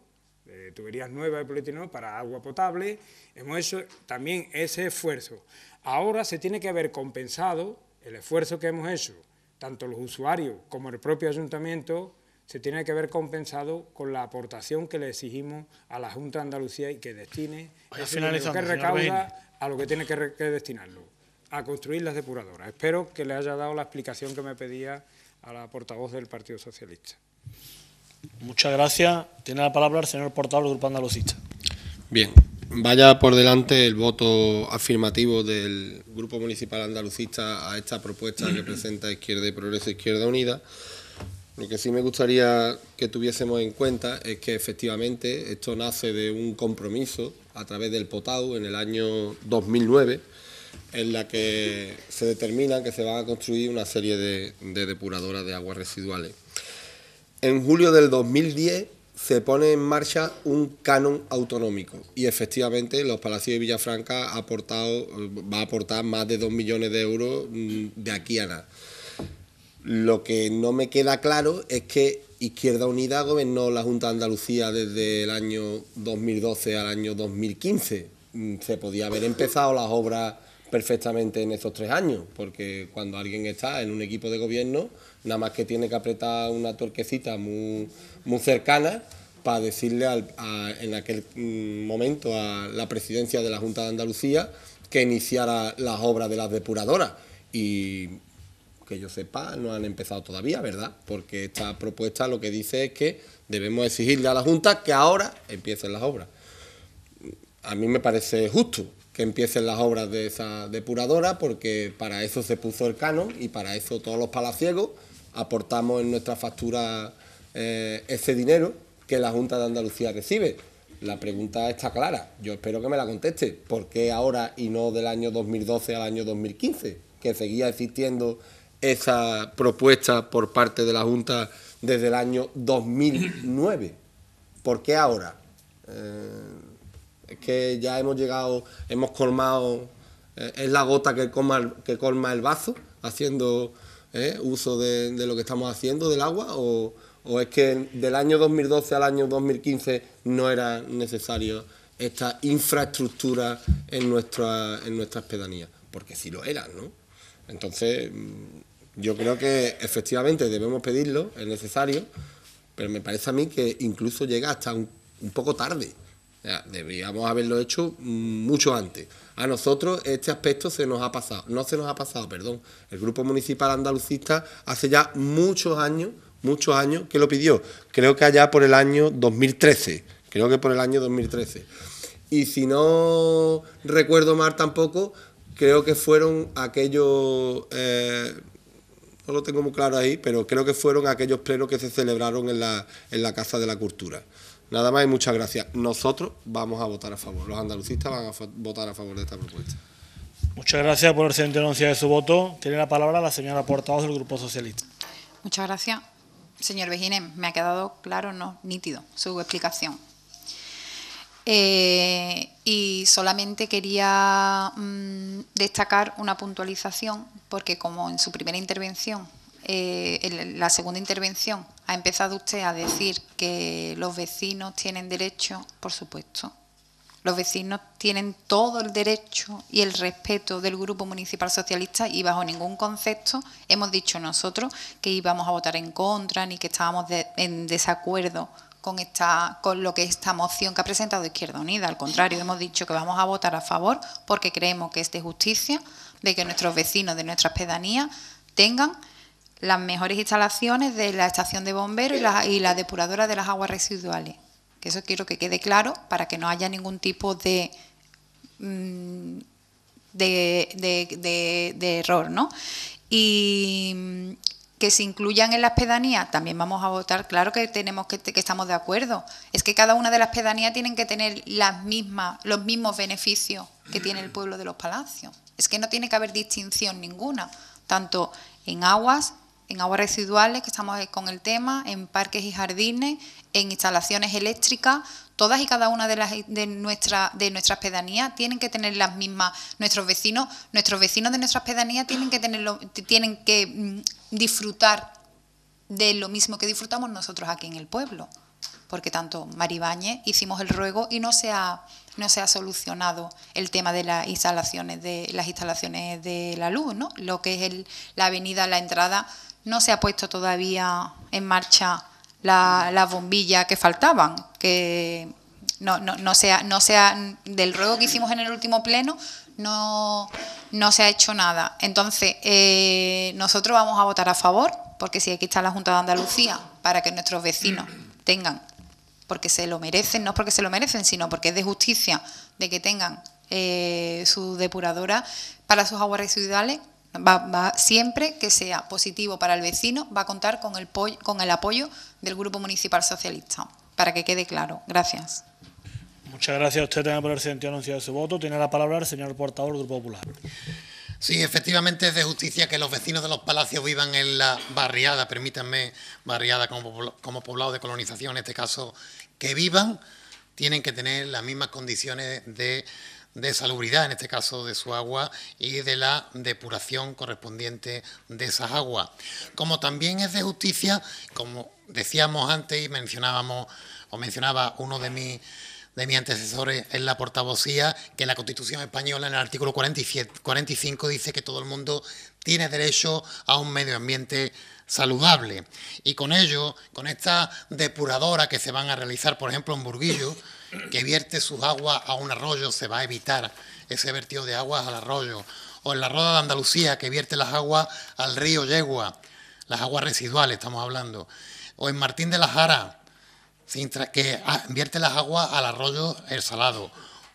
de tuberías nuevas de polietileno para agua potable. Hemos hecho también ese esfuerzo. Ahora se tiene que haber compensado el esfuerzo que hemos hecho, tanto los usuarios como el propio ayuntamiento, se tiene que haber compensado con la aportación que le exigimos a la Junta de Andalucía y que destine el que recauda a lo que tiene que, que destinarlo, a construir las depuradoras. Espero que le haya dado la explicación que me pedía a la portavoz del Partido Socialista. Muchas gracias. Tiene la palabra el señor portavoz del Grupo Andalucista. Bien, vaya por delante el voto afirmativo del Grupo Municipal Andalucista a esta propuesta que presenta Izquierda y Progreso Izquierda Unida. Lo que sí me gustaría que tuviésemos en cuenta es que efectivamente esto nace de un compromiso a través del POTAU en el año 2009 en la que se determina que se van a construir una serie de, de depuradoras de aguas residuales. En julio del 2010 se pone en marcha un canon autonómico y efectivamente los Palacios de Villafranca ha aportado, va a aportar más de 2 millones de euros mm, de aquí a nada. Lo que no me queda claro es que Izquierda Unida gobernó la Junta de Andalucía desde el año 2012 al año 2015. Mm, se podía haber empezado las obras perfectamente en esos tres años, porque cuando alguien está en un equipo de gobierno, nada más que tiene que apretar una torquecita muy, muy cercana para decirle al, en aquel mm, momento a la presidencia de la Junta de Andalucía que iniciara las obras de las depuradoras. Y que yo sepa, no han empezado todavía, ¿verdad? Porque esta propuesta lo que dice es que debemos exigirle a la Junta que ahora empiecen las obras. A mí me parece justo, que empiecen las obras de esa depuradora, porque para eso se puso el canon y para eso todos los palaciegos aportamos en nuestra factura eh, ese dinero que la Junta de Andalucía recibe. La pregunta está clara, yo espero que me la conteste. ¿Por qué ahora y no del año 2012 al año 2015? Que seguía existiendo esa propuesta por parte de la Junta desde el año 2009. ¿Por qué ahora? Eh, es que ya hemos llegado, hemos colmado, eh, es la gota que colma, el vaso, haciendo eh, uso de, lo que estamos haciendo del agua, o, es que del año 2012 al año 2015 no era necesario esta infraestructura en, nuestra, en nuestras pedanías, porque si lo era, ¿no? Entonces, mm, yo creo que efectivamente debemos pedirlo, es necesario, pero me parece a mí que incluso llega hasta un poco tarde debíamos haberlo hecho mm, mucho antes. A nosotros este aspecto se nos ha pasado, no se nos ha pasado, perdón. El Grupo Municipal Andalucista hace ya muchos años, muchos años que lo pidió. Creo que allá por el año 2013, creo que por el año 2013. Y si no recuerdo mal tampoco, creo que fueron aquellos... Eh, no lo tengo muy claro ahí, pero creo que fueron aquellos plenos que se celebraron en la, en la Casa de la Cultura. Nada más y muchas gracias. Nosotros vamos a votar a favor, los andalucistas van a votar a favor de esta propuesta. Muchas gracias por el excelente anuncio de su voto. Tiene la palabra la señora portavoz del Grupo Socialista. Muchas gracias. Señor Bejinem, me ha quedado claro, no, nítido su explicación. Eh, y solamente quería mm, destacar una puntualización, porque como en su primera intervención en eh, la segunda intervención, ha empezado usted a decir que los vecinos tienen derecho, por supuesto. Los vecinos tienen todo el derecho y el respeto del Grupo Municipal Socialista y bajo ningún concepto hemos dicho nosotros que íbamos a votar en contra ni que estábamos en desacuerdo con, esta, con lo que esta moción que ha presentado Izquierda Unida. Al contrario, hemos dicho que vamos a votar a favor porque creemos que es de justicia de que nuestros vecinos de nuestras pedanías tengan las mejores instalaciones de la estación de bomberos y la, depuradora de las aguas residuales. Que eso quiero que quede claro para que no haya ningún tipo mm, de, de, error, ¿no? Y que se incluyan en las pedanías, también vamos a votar, claro que tenemos que, que estamos de acuerdo. Es que cada una de las pedanías tienen que tener las mismas, los mismos beneficios que tiene el pueblo de los palacios. Es que no tiene que haber distinción ninguna, tanto en aguas en aguas residuales, que estamos con el tema, en parques y jardines, en instalaciones eléctricas, todas y cada una de las de nuestra de nuestras pedanías tienen que tener las mismas nuestros vecinos nuestros vecinos de nuestras pedanías tienen que tenerlo tienen que mm, disfrutar de lo mismo que disfrutamos nosotros aquí en el pueblo porque tanto Maribáñez hicimos el ruego y no se ha no se ha solucionado el tema de las instalaciones de las instalaciones de la luz no lo que es el, la avenida la entrada no se ha puesto todavía en marcha la bombilla que faltaban, que no, no, no, sea, no sea del ruego que hicimos en el último pleno, no, se ha hecho nada. Entonces, eh, nosotros vamos a votar a favor, porque si aquí está la Junta de Andalucía, para que nuestros vecinos tengan, porque se lo merecen, no porque se lo merecen, sino porque es de justicia, de que tengan eh, su depuradora para sus aguas residuales Va, siempre que sea positivo para el vecino, va a contar con el, con el apoyo del Grupo Municipal Socialista, para que quede claro. Gracias. Muchas gracias usted también por haber sentido anunciado su voto. Tiene la palabra el señor portavoz del Grupo Popular. Sí, efectivamente es de justicia que los vecinos de los palacios vivan en la barriada, permítanme, barriada como, como poblado de colonización en este caso, que vivan, tienen que tener las mismas condiciones de de salubridad, en este caso de su agua, y de la depuración correspondiente de esas aguas. Como también es de justicia, como decíamos antes y mencionábamos, o mencionaba uno de mis de mis antecesores en la portavocía, que la Constitución española en el artículo 45 dice que todo el mundo tiene derecho a un medio ambiente saludable. Y con ello, con esta depuradora que se van a realizar, por ejemplo, en Burguillo, que vierte sus aguas a un arroyo, se va a evitar ese vertido de aguas al arroyo. O en la Roda de Andalucía, que vierte las aguas al río Yegua, las aguas residuales estamos hablando. O en Martín de la Jara, que ah, vierte las aguas al arroyo El Salado.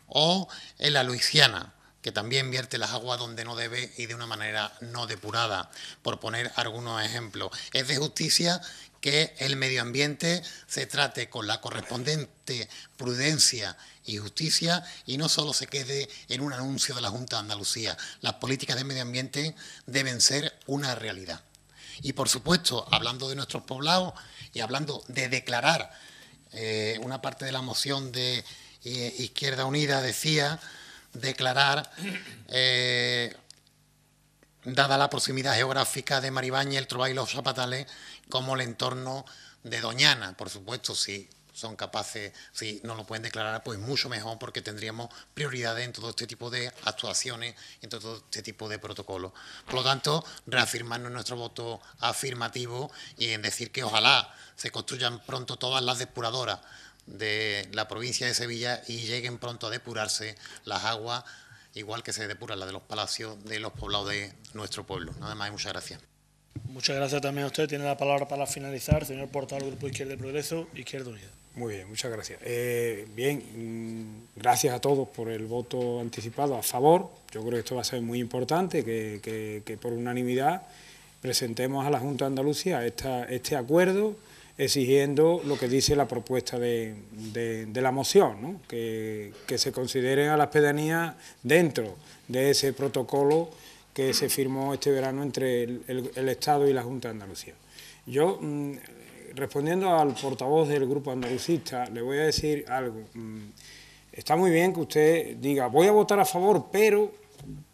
O en la Luisiana que también vierte las aguas donde no debe y de una manera no depurada, por poner algunos ejemplos. Es de justicia que el medio ambiente se trate con la correspondiente prudencia y justicia y no solo se quede en un anuncio de la Junta de Andalucía. Las políticas de medio ambiente deben ser una realidad. Y por supuesto, hablando de nuestros poblados y hablando de declarar, eh, una parte de la moción de eh, Izquierda Unida decía declarar, eh, dada la proximidad geográfica de Maribáñez, el Trova y los Zapatales, como el entorno de Doñana. Por supuesto, si son capaces, si no lo pueden declarar, pues mucho mejor, porque tendríamos prioridades en todo este tipo de actuaciones, en todo este tipo de protocolos. Por lo tanto, reafirmarnos nuestro voto afirmativo y en decir que ojalá se construyan pronto todas las depuradoras de la provincia de Sevilla y lleguen pronto a depurarse las aguas, igual que se depuran las de los palacios de los poblados de nuestro pueblo. Nada más y muchas gracias. Muchas gracias también a usted. Tiene la palabra para finalizar, señor Portal, Grupo Izquierda de Progreso, Izquierda Unida. Muy bien, muchas gracias. Eh, bien, mm, gracias a todos por el voto anticipado a favor. Yo creo que esto va a ser muy importante, que, por unanimidad presentemos a la Junta de Andalucía este acuerdo exigiendo lo que dice la propuesta de, la moción, que, se considere a las pedanías dentro de ese protocolo que se firmó este verano entre el, Estado y la Junta de Andalucía. Yo, mm, respondiendo al portavoz del grupo andalucista, le voy a decir algo. Mm, está muy bien que usted diga, voy a votar a favor, pero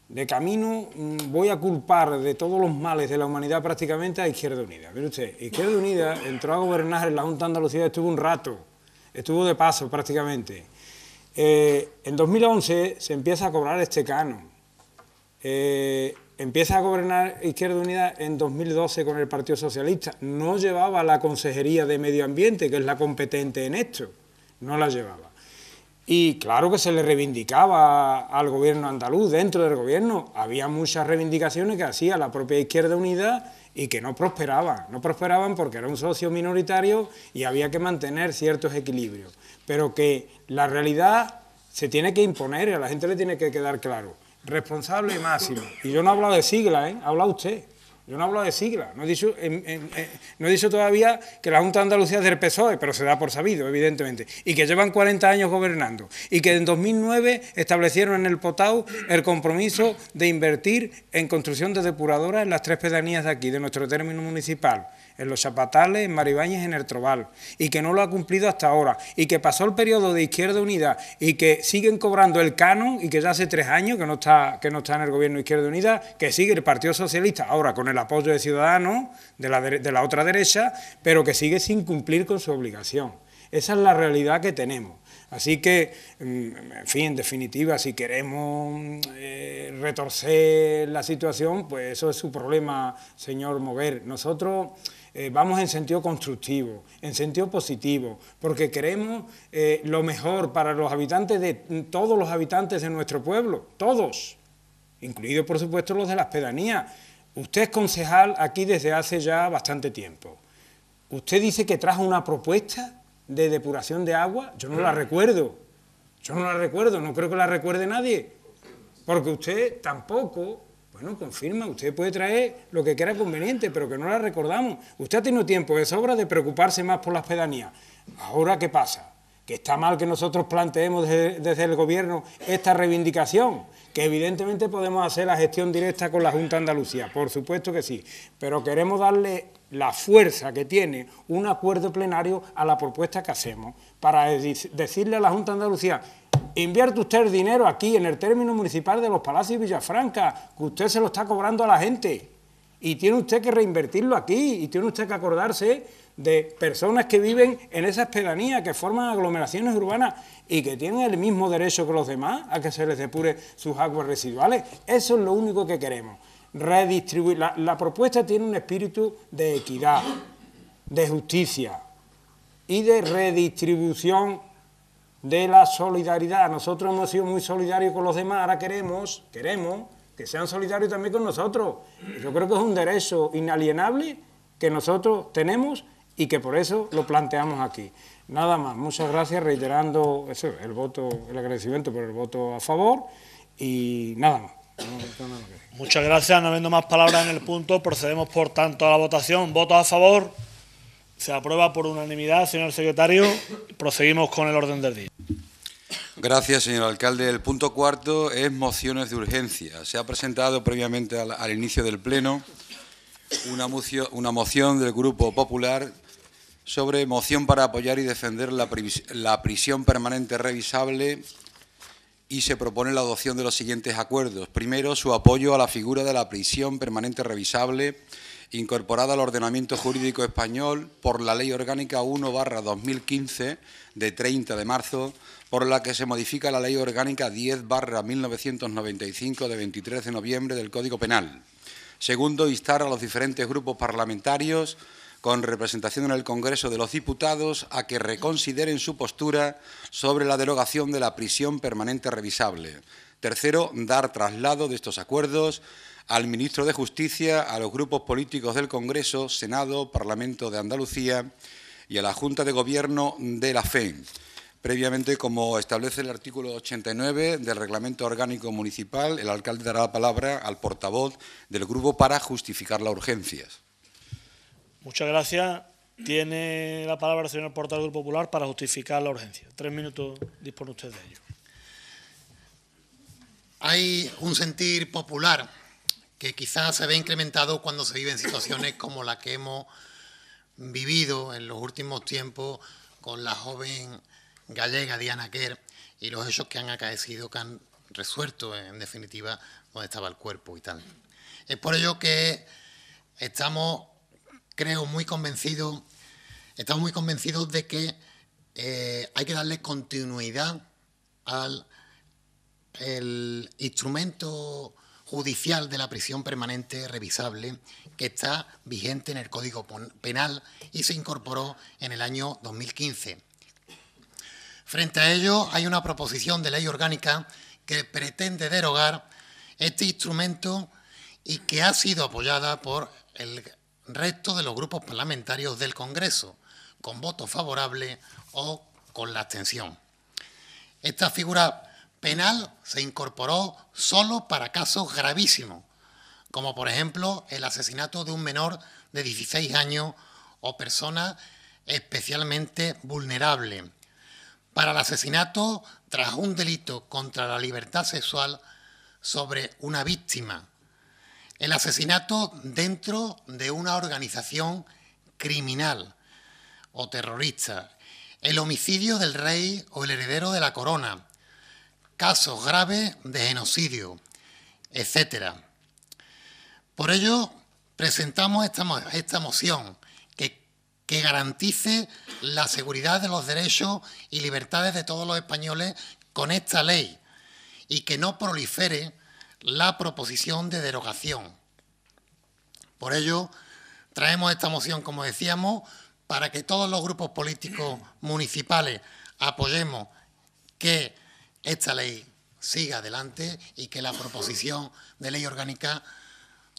de camino mm, voy a culpar de todos los males de la humanidad prácticamente a Izquierda Unida. Mire usted, Izquierda Unida entró a gobernar en la Junta de Andalucía, estuvo un rato, estuvo de paso prácticamente. Eh, en 2011 se empieza a cobrar este canon. Eh, empieza a gobernar Izquierda Unida en 2012 con el Partido Socialista. No llevaba la Consejería de Medio Ambiente, que es la competente en esto. No la llevaba. Y claro que se le reivindicaba al gobierno andaluz, dentro del gobierno. Había muchas reivindicaciones que hacía la propia Izquierda Unida y que no prosperaban. No prosperaban porque era un socio minoritario y había que mantener ciertos equilibrios. Pero que la realidad se tiene que imponer y a la gente le tiene que quedar claro. Responsable y máximo. Y yo no hablado de sigla, ¿eh? habla usted. Yo no hablo de siglas, no he, dicho, no he dicho todavía que la Junta de Andalucía es del PSOE, pero se da por sabido, evidentemente, y que llevan 40 años gobernando, y que en 2009 establecieron en el Potau el compromiso de invertir en construcción de depuradoras en las tres pedanías de aquí, de nuestro término municipal en los Chapatales, en Maribáñez, en el Trobal, y que no lo ha cumplido hasta ahora, y que pasó el periodo de Izquierda Unida, y que siguen cobrando el canon, y que ya hace tres años que no está, que no está en el gobierno de Izquierda Unida, que sigue el Partido Socialista, ahora con el apoyo de Ciudadanos, de la, de la otra derecha, pero que sigue sin cumplir con su obligación. Esa es la realidad que tenemos. Así que, mm, en fin, en definitiva, si queremos eh, retorcer la situación, pues eso es su problema, señor Moguer. Nosotros... Eh, vamos en sentido constructivo, en sentido positivo, porque queremos eh, lo mejor para los habitantes de mm, todos los habitantes de nuestro pueblo, todos, incluidos por supuesto los de las pedanías. Usted es concejal aquí desde hace ya bastante tiempo. Usted dice que trajo una propuesta de depuración de agua, yo no la recuerdo, yo no la recuerdo, no creo que la recuerde nadie, porque usted tampoco bueno, confirma, usted puede traer lo que quiera conveniente, pero que no la recordamos. Usted ha tenido tiempo de sobra de preocuparse más por las pedanías. Ahora, ¿qué pasa? Que está mal que nosotros planteemos desde, desde el Gobierno esta reivindicación, que evidentemente podemos hacer la gestión directa con la Junta de Andalucía, por supuesto que sí, pero queremos darle la fuerza que tiene un acuerdo plenario a la propuesta que hacemos, para decirle a la Junta de Andalucía, invierte usted dinero aquí en el término municipal de los Palacios y Villafranca, que usted se lo está cobrando a la gente. Y tiene usted que reinvertirlo aquí, y tiene usted que acordarse de personas que viven en esas pedanías, que forman aglomeraciones urbanas y que tienen el mismo derecho que los demás a que se les depure sus aguas residuales. Eso es lo único que queremos. Redistribuir. La, la propuesta tiene un espíritu de equidad, de justicia y de redistribución de la solidaridad. Nosotros hemos sido muy solidarios con los demás, ahora queremos, queremos que sean solidarios también con nosotros. Yo creo que es un derecho inalienable que nosotros tenemos y que por eso lo planteamos aquí. Nada más, muchas gracias, reiterando el voto, el agradecimiento por el voto a favor y nada más. Muchas gracias, no habiendo más palabras en el punto, procedemos por tanto a la votación. voto a favor? Se aprueba por unanimidad, señor secretario. Proseguimos con el orden del día. Gracias, señor alcalde. El punto cuarto es mociones de urgencia. Se ha presentado previamente al, inicio del Pleno una, moción, del Grupo Popular sobre moción para apoyar y defender la prisión permanente revisable y se propone la adopción de los siguientes acuerdos. Primero, su apoyo a la figura de la prisión permanente revisable incorporada al ordenamiento jurídico español por la Ley Orgánica 1-2015 de 30 de marzo, por la que se modifica la Ley Orgánica 10-1995 de 23 de noviembre del Código Penal. Segundo, instar a los diferentes grupos parlamentarios con representación en el Congreso de los Diputados a que reconsideren su postura sobre la derogación de la prisión permanente revisable. Tercero, dar traslado de estos acuerdos al ministro de Justicia, a los grupos políticos del Congreso, Senado, Parlamento de Andalucía y a la Junta de Gobierno de la FEM, Previamente, como establece el artículo 89 del Reglamento Orgánico Municipal, el alcalde dará la palabra al portavoz del grupo para justificar la urgencia. Muchas gracias. Tiene la palabra el señor portavoz del Grupo Popular para justificar la urgencia. Tres minutos dispone usted de ello. Hay un sentir popular que quizás se ve incrementado cuando se vive en situaciones como la que hemos vivido en los últimos tiempos con la joven gallega Diana Kerr y los hechos que han acaecido, que han resuelto en definitiva dónde estaba el cuerpo y tal. Es por ello que estamos, creo, muy convencidos, estamos muy convencidos de que eh, hay que darle continuidad al instrumento judicial de la prisión permanente revisable que está vigente en el Código Penal y se incorporó en el año 2015. Frente a ello, hay una proposición de ley orgánica que pretende derogar este instrumento y que ha sido apoyada por el resto de los grupos parlamentarios del Congreso, con voto favorable o con la abstención. Esta figura penal se incorporó solo para casos gravísimos, como por ejemplo el asesinato de un menor de 16 años o persona especialmente vulnerable. Para el asesinato tras un delito contra la libertad sexual sobre una víctima. El asesinato dentro de una organización criminal o terrorista. El homicidio del rey o el heredero de la corona casos graves de genocidio, etcétera. Por ello, presentamos esta, moción que, que garantice la seguridad de los derechos y libertades de todos los españoles con esta ley y que no prolifere la proposición de derogación. Por ello, traemos esta moción, como decíamos, para que todos los grupos políticos municipales apoyemos que esta ley siga adelante y que la proposición de ley orgánica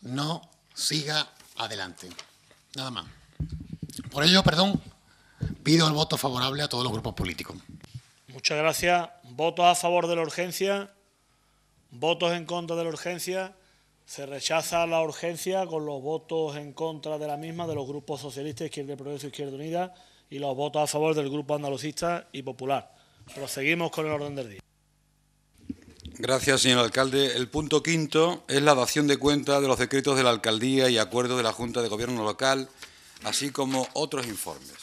no siga adelante. Nada más. Por ello, perdón, pido el voto favorable a todos los grupos políticos. Muchas gracias. Votos a favor de la urgencia, votos en contra de la urgencia. Se rechaza la urgencia con los votos en contra de la misma de los grupos socialistas, Izquierda de Progreso, Izquierda Unida y los votos a favor del Grupo Andalucista y Popular. Proseguimos con el orden del día. Gracias, señor alcalde. El punto quinto es la dación de cuenta de los decretos de la alcaldía y acuerdos de la Junta de Gobierno local, así como otros informes.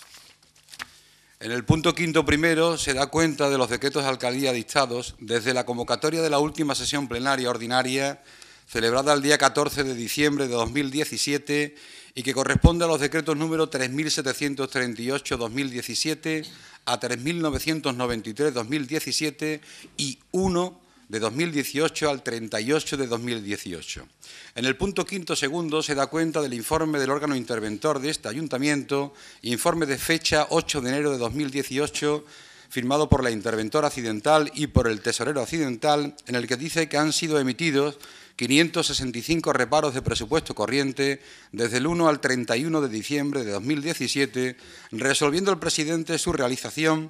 En el punto quinto primero se da cuenta de los decretos de alcaldía dictados desde la convocatoria de la última sesión plenaria ordinaria celebrada el día 14 de diciembre de 2017 y que corresponde a los decretos número 3738-2017 a 3993-2017 y 1 de 2018 al 38 de 2018. En el punto quinto segundo se da cuenta del informe del órgano interventor de este ayuntamiento, informe de fecha 8 de enero de 2018, firmado por la interventora accidental y por el tesorero accidental, en el que dice que han sido emitidos 565 reparos de presupuesto corriente desde el 1 al 31 de diciembre de 2017, resolviendo el presidente su realización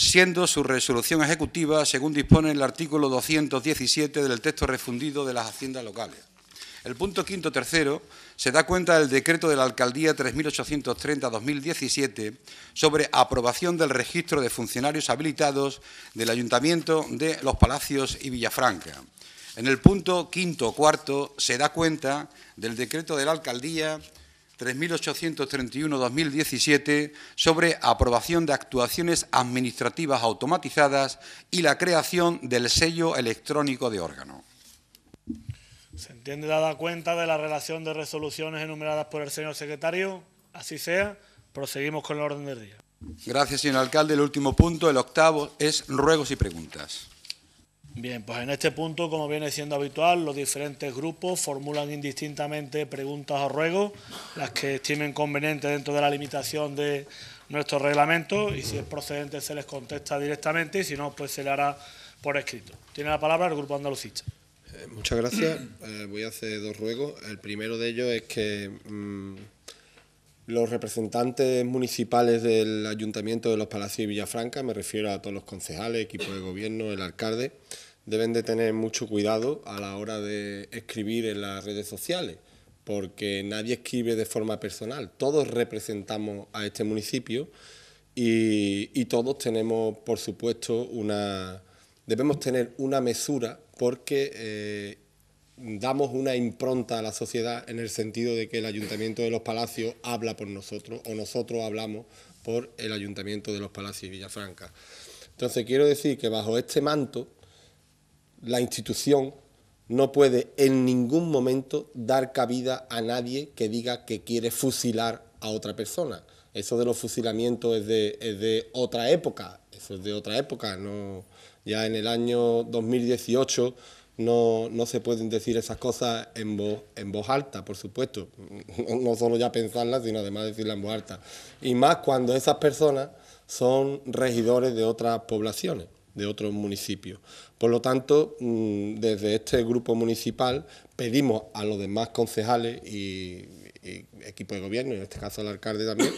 siendo su resolución ejecutiva según dispone el artículo 217 del texto refundido de las haciendas locales. El punto quinto tercero se da cuenta del decreto de la Alcaldía 3830-2017 sobre aprobación del registro de funcionarios habilitados del Ayuntamiento de Los Palacios y Villafranca. En el punto quinto cuarto se da cuenta del decreto de la Alcaldía 3831-2017 sobre aprobación de actuaciones administrativas automatizadas y la creación del sello electrónico de órgano. ¿Se entiende dada cuenta de la relación de resoluciones enumeradas por el señor secretario? Así sea, proseguimos con el orden del día. Gracias, señor alcalde. El último punto, el octavo, es ruegos y preguntas. Bien, pues en este punto, como viene siendo habitual, los diferentes grupos formulan indistintamente preguntas o ruegos, las que estimen convenientes dentro de la limitación de nuestro reglamento y si es procedente se les contesta directamente y si no, pues se le hará por escrito. Tiene la palabra el Grupo Andalucista. Eh, muchas gracias. *clears throat* Eh, voy a hacer dos ruegos. El primero de ellos es que mm, los representantes municipales del Ayuntamiento de los Palacios y Villafranca, me refiero a todos los concejales, equipo de gobierno, el alcalde, deben de tener mucho cuidado a la hora de escribir en las redes sociales, porque nadie escribe de forma personal, todos representamos a este municipio y, todos tenemos, por supuesto, una... Debemos tener una mesura porque eh, damos una impronta a la sociedad en el sentido de que el Ayuntamiento de los Palacios habla por nosotros o nosotros hablamos por el Ayuntamiento de los Palacios y Villafranca. Entonces quiero decir que bajo este manto la institución no puede en ningún momento dar cabida a nadie que diga que quiere fusilar a otra persona. Eso de los fusilamientos es de, otra época, eso es de otra época. No, ya en el año 2018 no, se pueden decir esas cosas en voz, en voz alta, por supuesto. *laughs* No solo ya pensarlas, sino además decirlas en voz alta. Y más cuando esas personas son regidores de otras poblaciones, de otros municipios. Por lo tanto, mm, desde este grupo municipal pedimos a los demás concejales y, equipo de gobierno, en este caso al alcalde también,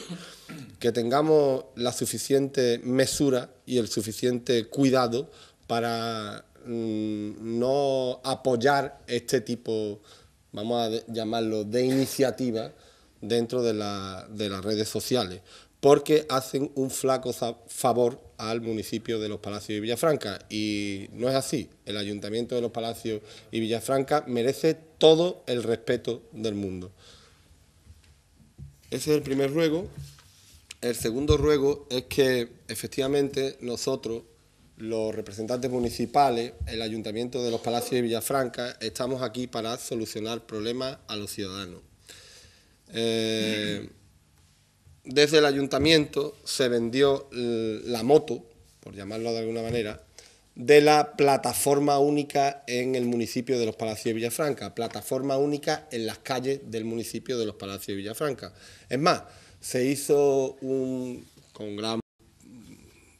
que tengamos la suficiente mesura y el suficiente cuidado para mm, no apoyar este tipo, vamos a llamarlo, de iniciativa dentro de las redes sociales, porque hacen un flaco favor al municipio de Los Palacios y Villafranca. Y no es así. El ayuntamiento de Los Palacios y Villafranca merece todo el respeto del mundo. Ese es el primer ruego. El segundo ruego es que efectivamente nosotros, los representantes municipales, el ayuntamiento de Los Palacios y Villafranca, estamos aquí para solucionar problemas a los ciudadanos. Eh, desde el ayuntamiento se vendió la moto, por llamarlo de alguna manera, de la plataforma única en el municipio de Los Palacios de Villafranca, plataforma única en las calles del municipio de Los Palacios de Villafranca. Es más, se hizo un, con gran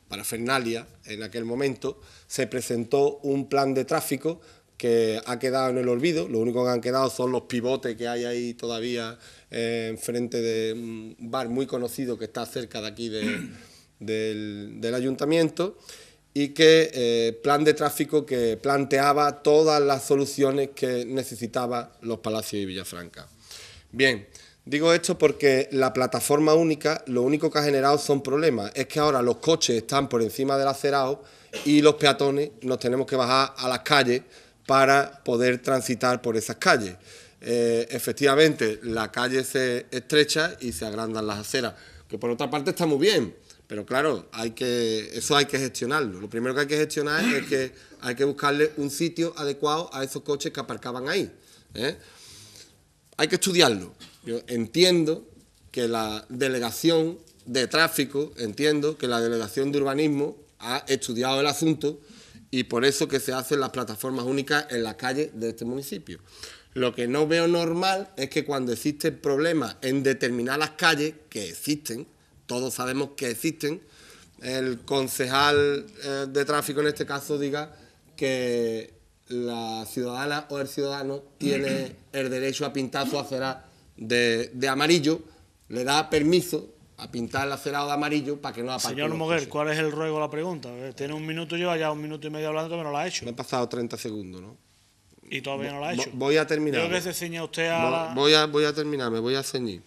parafernalia en aquel momento, se presentó un plan de tráfico que ha quedado en el olvido, lo único que han quedado son los pivotes que hay ahí todavía ...en eh, enfrente de un bar muy conocido que está cerca de aquí *clears throat* del, ayuntamiento y que eh, plan de tráfico que planteaba todas las soluciones que necesitaba los Palacios y Villafranca. Bien, digo esto porque la plataforma única lo único que ha generado son problemas. Es que ahora los coches están por encima del acerao... y los peatones nos tenemos que bajar a las calles para poder transitar por esas calles. Eh, efectivamente, la calle se estrecha y se agrandan las aceras, que por otra parte está muy bien, pero claro, eso hay que gestionarlo. Lo primero que hay que gestionar es que hay que buscarle un sitio adecuado a esos coches que aparcaban ahí. ¿eh? Hay que estudiarlo. Yo entiendo que la delegación de tráfico, entiendo que la delegación de urbanismo ha estudiado el asunto y por eso que se hacen las plataformas únicas en las calles de este municipio. Lo que no veo normal es que cuando el problema en determinadas calles, que existen, todos sabemos que existen, el concejal eh, de tráfico en este caso diga que la ciudadana o el ciudadano tiene *clears throat* el derecho a pintar su acera de, de amarillo, le da permiso a pintar el acerado de amarillo para que no aparezca. Señor Moguer, ¿cuál es el ruego la pregunta? Eh, tiene un minuto, yo, ya un minuto y medio hablando pero no lo ha hecho. Me he pasado 30 segundos, ¿no? Y todavía no lo ha hecho. Voy a terminar. Yo que se usted a... Voy a, voy a terminar, me voy a ceñir.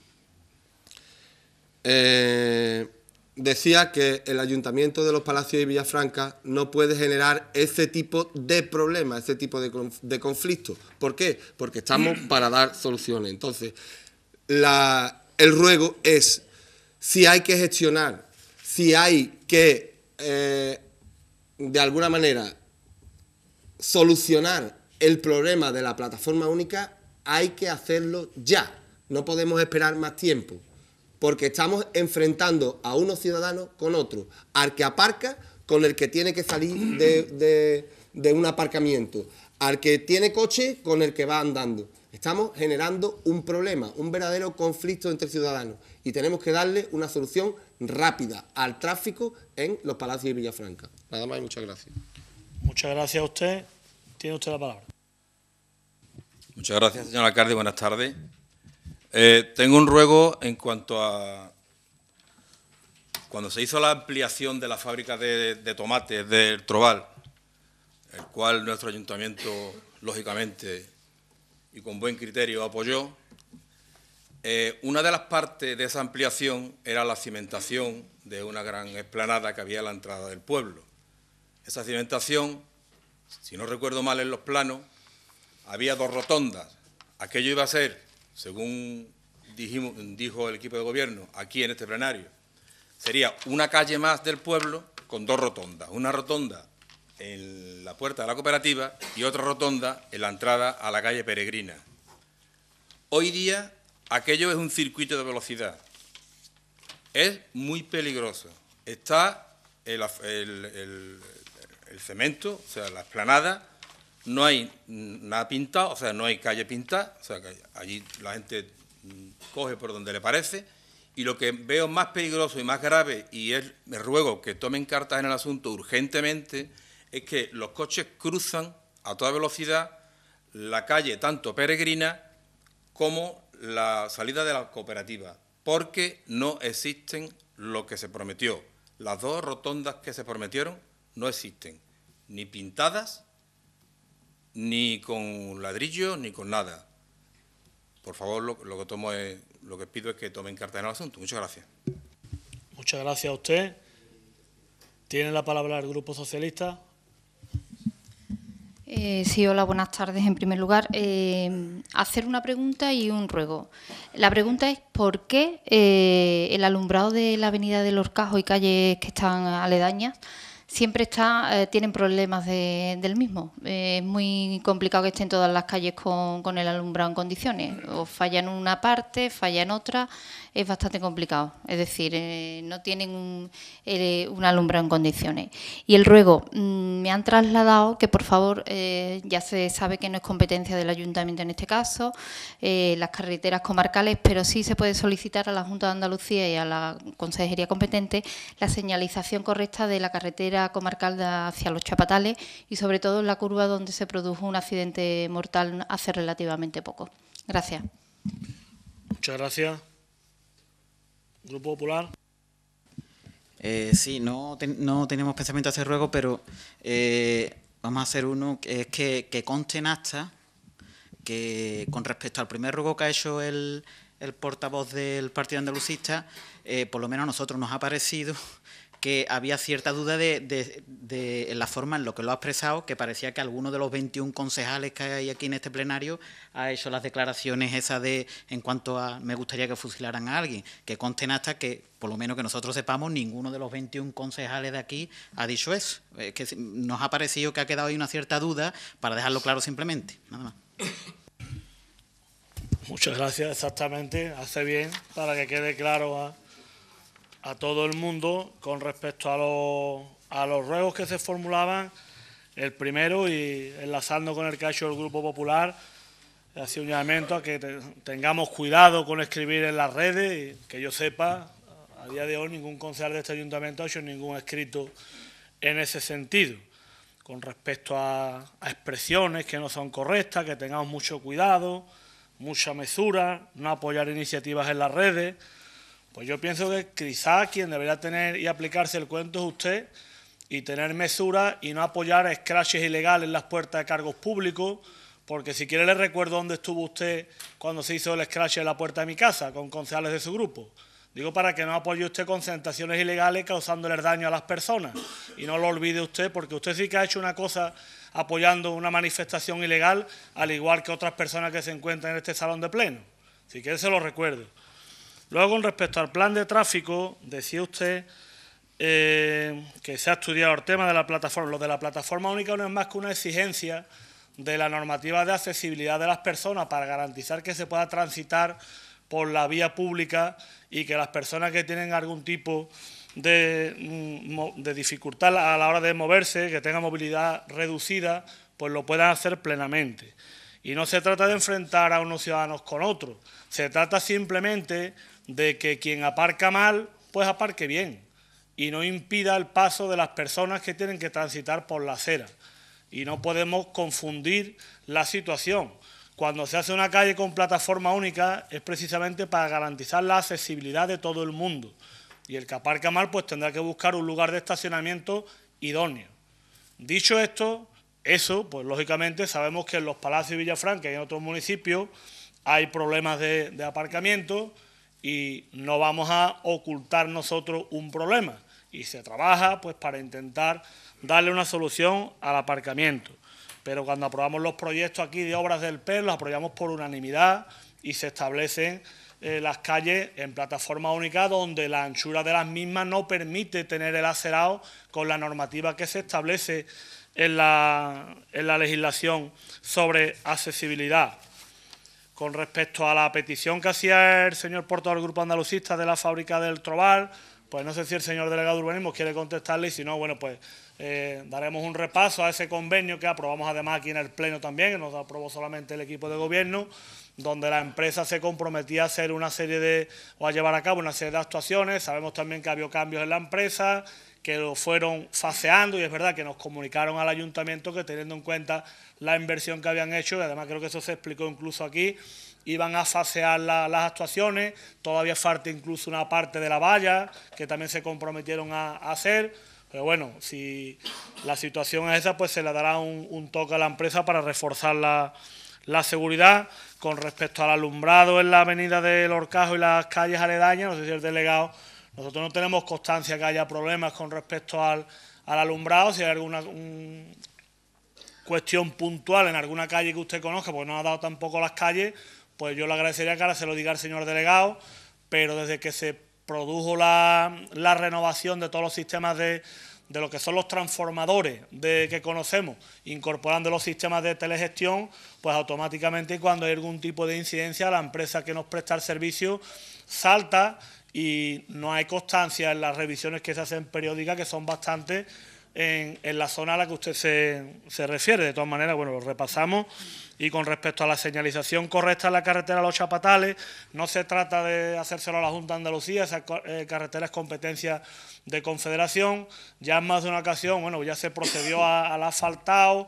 Eh, decía que el ayuntamiento de los Palacios y Villafranca no puede generar ese tipo de problemas, ese tipo de, de conflictos. ¿Por qué? Porque estamos para dar soluciones. Entonces, la, el ruego es si hay que gestionar, si hay que, eh, de alguna manera, solucionar el problema de la plataforma única, hay que hacerlo ya. No podemos esperar más tiempo, porque estamos enfrentando a unos ciudadanos con otros, al que aparca con el que tiene que salir de un aparcamiento, al que tiene coche con el que va andando. Estamos generando un problema, un verdadero conflicto entre ciudadanos y tenemos que darle una solución rápida al tráfico en los palacios de Villafranca. Nada más y muchas gracias. Muchas gracias a usted. Tiene usted la palabra. Muchas gracias, señor alcalde. Buenas tardes. Eh, tengo un ruego en cuanto a... Cuando se hizo la ampliación de la fábrica de, tomates del Troval, el cual nuestro ayuntamiento, lógicamente, y con buen criterio apoyó, eh, una de las partes de esa ampliación era la cimentación de una gran explanada que había a la entrada del pueblo. Esa cimentación, si no recuerdo mal en los planos, había dos rotondas. Aquello iba a ser, según dijo el equipo de gobierno, aquí en este plenario, sería una calle más del pueblo con dos rotondas. Una rotonda en la puerta de la cooperativa y otra rotonda en la entrada a la calle Peregrina. Hoy día aquello es un circuito de velocidad. Es muy peligroso. Está el, cemento, o sea, la esplanada, no hay nada pintado, o sea, no hay calle pintada, o sea, allí la gente coge por donde le parece. Y lo que veo más peligroso y más grave, y es, me ruego que tomen cartas en el asunto urgentemente, es que los coches cruzan a toda velocidad la calle tanto peregrina como la salida de la cooperativa, porque no existen lo que se prometió. Las dos rotondas que se prometieron no existen, ni pintadas, ni con ladrillo, ni con nada. Por favor, lo, que tomo es, lo que pido es que tomen carta en el asunto. Muchas gracias. Muchas gracias a usted. Tiene la palabra el Grupo Socialista. Eh, sí, hola, buenas tardes. En primer lugar, eh, hacer una pregunta y un ruego. La pregunta es por qué eh, el alumbrado de la avenida de los Cajos y calles que están aledañas siempre está, tienen problemas del mismo. es muy complicado que estén todas las calles con, con el alumbrado en condiciones. O falla en una parte, falla en otra es bastante complicado, es decir, eh, no tienen una alumbra eh, alumbrado en condiciones. Y el ruego, mm, me han trasladado que por favor, eh, ya se sabe que no es competencia del ayuntamiento en este caso, las carreteras comarcales, pero sí se puede solicitar a la Junta de Andalucía y a la consejería competente la señalización correcta de la carretera comarcal hacia los Chapatales y sobre todo la curva donde se produjo un accidente mortal hace relativamente poco. Gracias. Muchas gracias. Grupo Popular. Eh, sí, no, no tenemos pensamiento hacer ruego, pero eh, vamos a hacer uno que es que, conste en acta que con respecto al primer ruego que ha hecho el, el portavoz del Partido Andalucista, eh, por lo menos a nosotros nos ha parecido que había cierta duda de, la forma en lo que lo ha expresado, que parecía que alguno de los 21 concejales que hay aquí en este plenario ha hecho las declaraciones esas de en cuanto a me gustaría que fusilaran a alguien, que consten hasta que, por lo menos que nosotros sepamos, ninguno de los 21 concejales de aquí ha dicho eso. Es que nos ha parecido que ha quedado ahí una cierta duda para dejarlo claro simplemente, nada más. Muchas gracias, exactamente. Hace bien para que quede claro a ¿ah? a todo el mundo con respecto a los, ruegos que se formulaban. El primero, y enlazando con el que ha hecho el Grupo Popular, sido un llamamiento a que tengamos cuidado con escribir en las redes. que yo sepa, a día de hoy ningún concejal de este ayuntamiento ha hecho ningún escrito en ese sentido. Con respecto a, a expresiones que no son correctas, que tengamos mucho cuidado, mucha mesura, no apoyar iniciativas en las redes. Pues yo pienso que quizá quien debería tener y aplicarse el cuento es usted y tener mesura y no apoyar escraches ilegales en las puertas de cargos públicos, porque si quiere le recuerdo dónde estuvo usted cuando se hizo el escrache en la puerta de mi casa con concejales de su grupo. Digo para que no apoye usted concentraciones ilegales causándoles daño a las personas y no lo olvide usted, porque usted sí que ha hecho una cosa apoyando una manifestación ilegal, al igual que otras personas que se encuentran en este salón de pleno. Si quiere se lo recuerdo. Luego, con respecto al plan de tráfico, decía usted eh, que se ha estudiado el tema de la plataforma. Lo de la plataforma única no es más que una exigencia de la normativa de accesibilidad de las personas para garantizar que se pueda transitar por la vía pública y que las personas que tienen algún tipo de, mm, de dificultad a la hora de moverse, que tengan movilidad reducida, pues lo puedan hacer plenamente. Y no se trata de enfrentar a unos ciudadanos con otros, se trata simplemente de que quien aparca mal, pues aparque bien y no impida el paso de las personas que tienen que transitar por la acera. Y no podemos confundir la situación. Cuando se hace una calle con plataforma única es precisamente para garantizar la accesibilidad de todo el mundo. Y el que aparca mal pues tendrá que buscar un lugar de estacionamiento idóneo. Dicho esto, eso, pues lógicamente sabemos que en los Palacios de Villafranca y en otros municipios hay problemas de, aparcamiento y no vamos a ocultar nosotros un problema. Y se trabaja pues para intentar darle una solución al aparcamiento. Pero cuando aprobamos los proyectos aquí de obras del PER, los aprobamos por unanimidad y se establecen eh, las calles en plataforma única donde la anchura de las mismas no permite tener el acerado con la normativa que se establece en la, legislación sobre accesibilidad. Con respecto a la petición que hacía el señor Porto del Grupo Andalucista de la fábrica del trobar pues no sé si el señor delegado de urbanismo quiere contestarle y si no, bueno, pues eh, daremos un repaso a ese convenio que aprobamos además aquí en el Pleno también, que nos aprobó solamente el equipo de gobierno, donde la empresa se comprometía a hacer una serie de, o a llevar a cabo una serie de actuaciones. Sabemos también que ha cambios en la empresa que lo fueron faceando y es verdad que nos comunicaron al ayuntamiento que teniendo en cuenta la inversión que habían hecho, y además creo que eso se explicó incluso aquí, iban a facear las actuaciones, todavía falta incluso una parte de la valla que también se comprometieron a, hacer, pero bueno, si la situación es esa, pues se le dará un, toque a la empresa para reforzar la, la seguridad con respecto al alumbrado en la avenida del Orcajo y las calles aledañas, no sé si el delegado nosotros no tenemos constancia que haya problemas con respecto al, alumbrado, si hay alguna cuestión puntual en alguna calle que usted conozca, porque no ha dado tampoco las calles, pues yo le agradecería que ahora se lo diga al señor delegado, pero desde que se produjo la, renovación de todos los sistemas de, de lo que son los transformadores de, que conocemos, incorporando los sistemas de telegestión, pues automáticamente cuando hay algún tipo de incidencia, la empresa que nos presta el servicio salta y no hay constancia en las revisiones que se hacen periódicas, que son bastantes en, la zona a la que usted se, refiere. De todas maneras, bueno, lo repasamos. Y con respecto a la señalización correcta en la carretera Los Chapatales, no se trata de hacérselo a la Junta de Andalucía, esa eh, carretera es competencia de Confederación. Ya en más de una ocasión, bueno, ya se procedió al asfaltado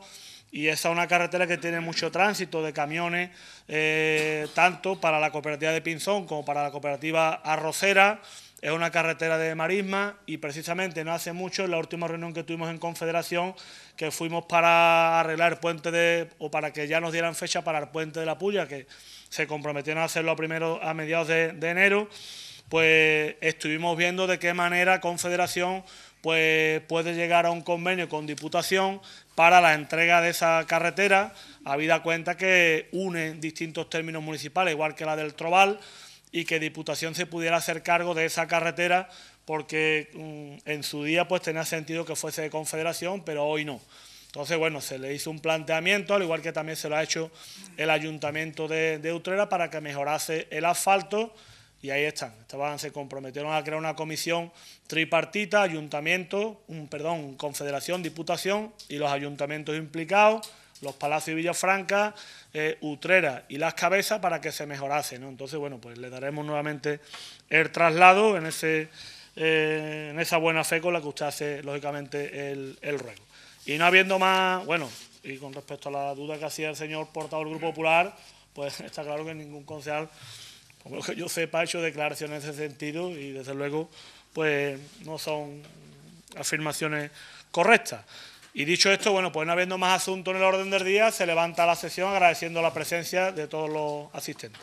y esa es una carretera que tiene mucho tránsito de camiones, eh, tanto para la cooperativa de Pinzón como para la cooperativa Arrocera. Es una carretera de marisma y precisamente no hace mucho, en la última reunión que tuvimos en Confederación, que fuimos para arreglar el puente de, o para que ya nos dieran fecha para el puente de la Puya, que se comprometieron a hacerlo primero a mediados de, de enero, pues estuvimos viendo de qué manera Confederación pues puede llegar a un convenio con Diputación para la entrega de esa carretera, habida cuenta que une distintos términos municipales, igual que la del Trobal, y que Diputación se pudiera hacer cargo de esa carretera, porque mm, en su día pues tenía sentido que fuese de Confederación, pero hoy no. Entonces, bueno, se le hizo un planteamiento, al igual que también se lo ha hecho el Ayuntamiento de, de Utrera, para que mejorase el asfalto y ahí están. Estaban, se comprometieron a crear una comisión tripartita, ayuntamiento, un, perdón, confederación, diputación y los ayuntamientos implicados, los Palacios de Villafranca, eh, Utrera y Las Cabezas para que se mejorase. ¿no? Entonces, bueno, pues le daremos nuevamente el traslado en, ese, eh, en esa buena fe con la que usted hace, lógicamente, el, el ruego. Y no habiendo más, bueno, y con respecto a la duda que hacía el señor portavoz del Grupo Popular, pues *laughs* está claro que ningún concejal como que yo sepa, ha hecho declaraciones en ese sentido y desde luego pues no son afirmaciones correctas. Y dicho esto, bueno, pues no habiendo más asuntos en el orden del día, se levanta la sesión agradeciendo la presencia de todos los asistentes.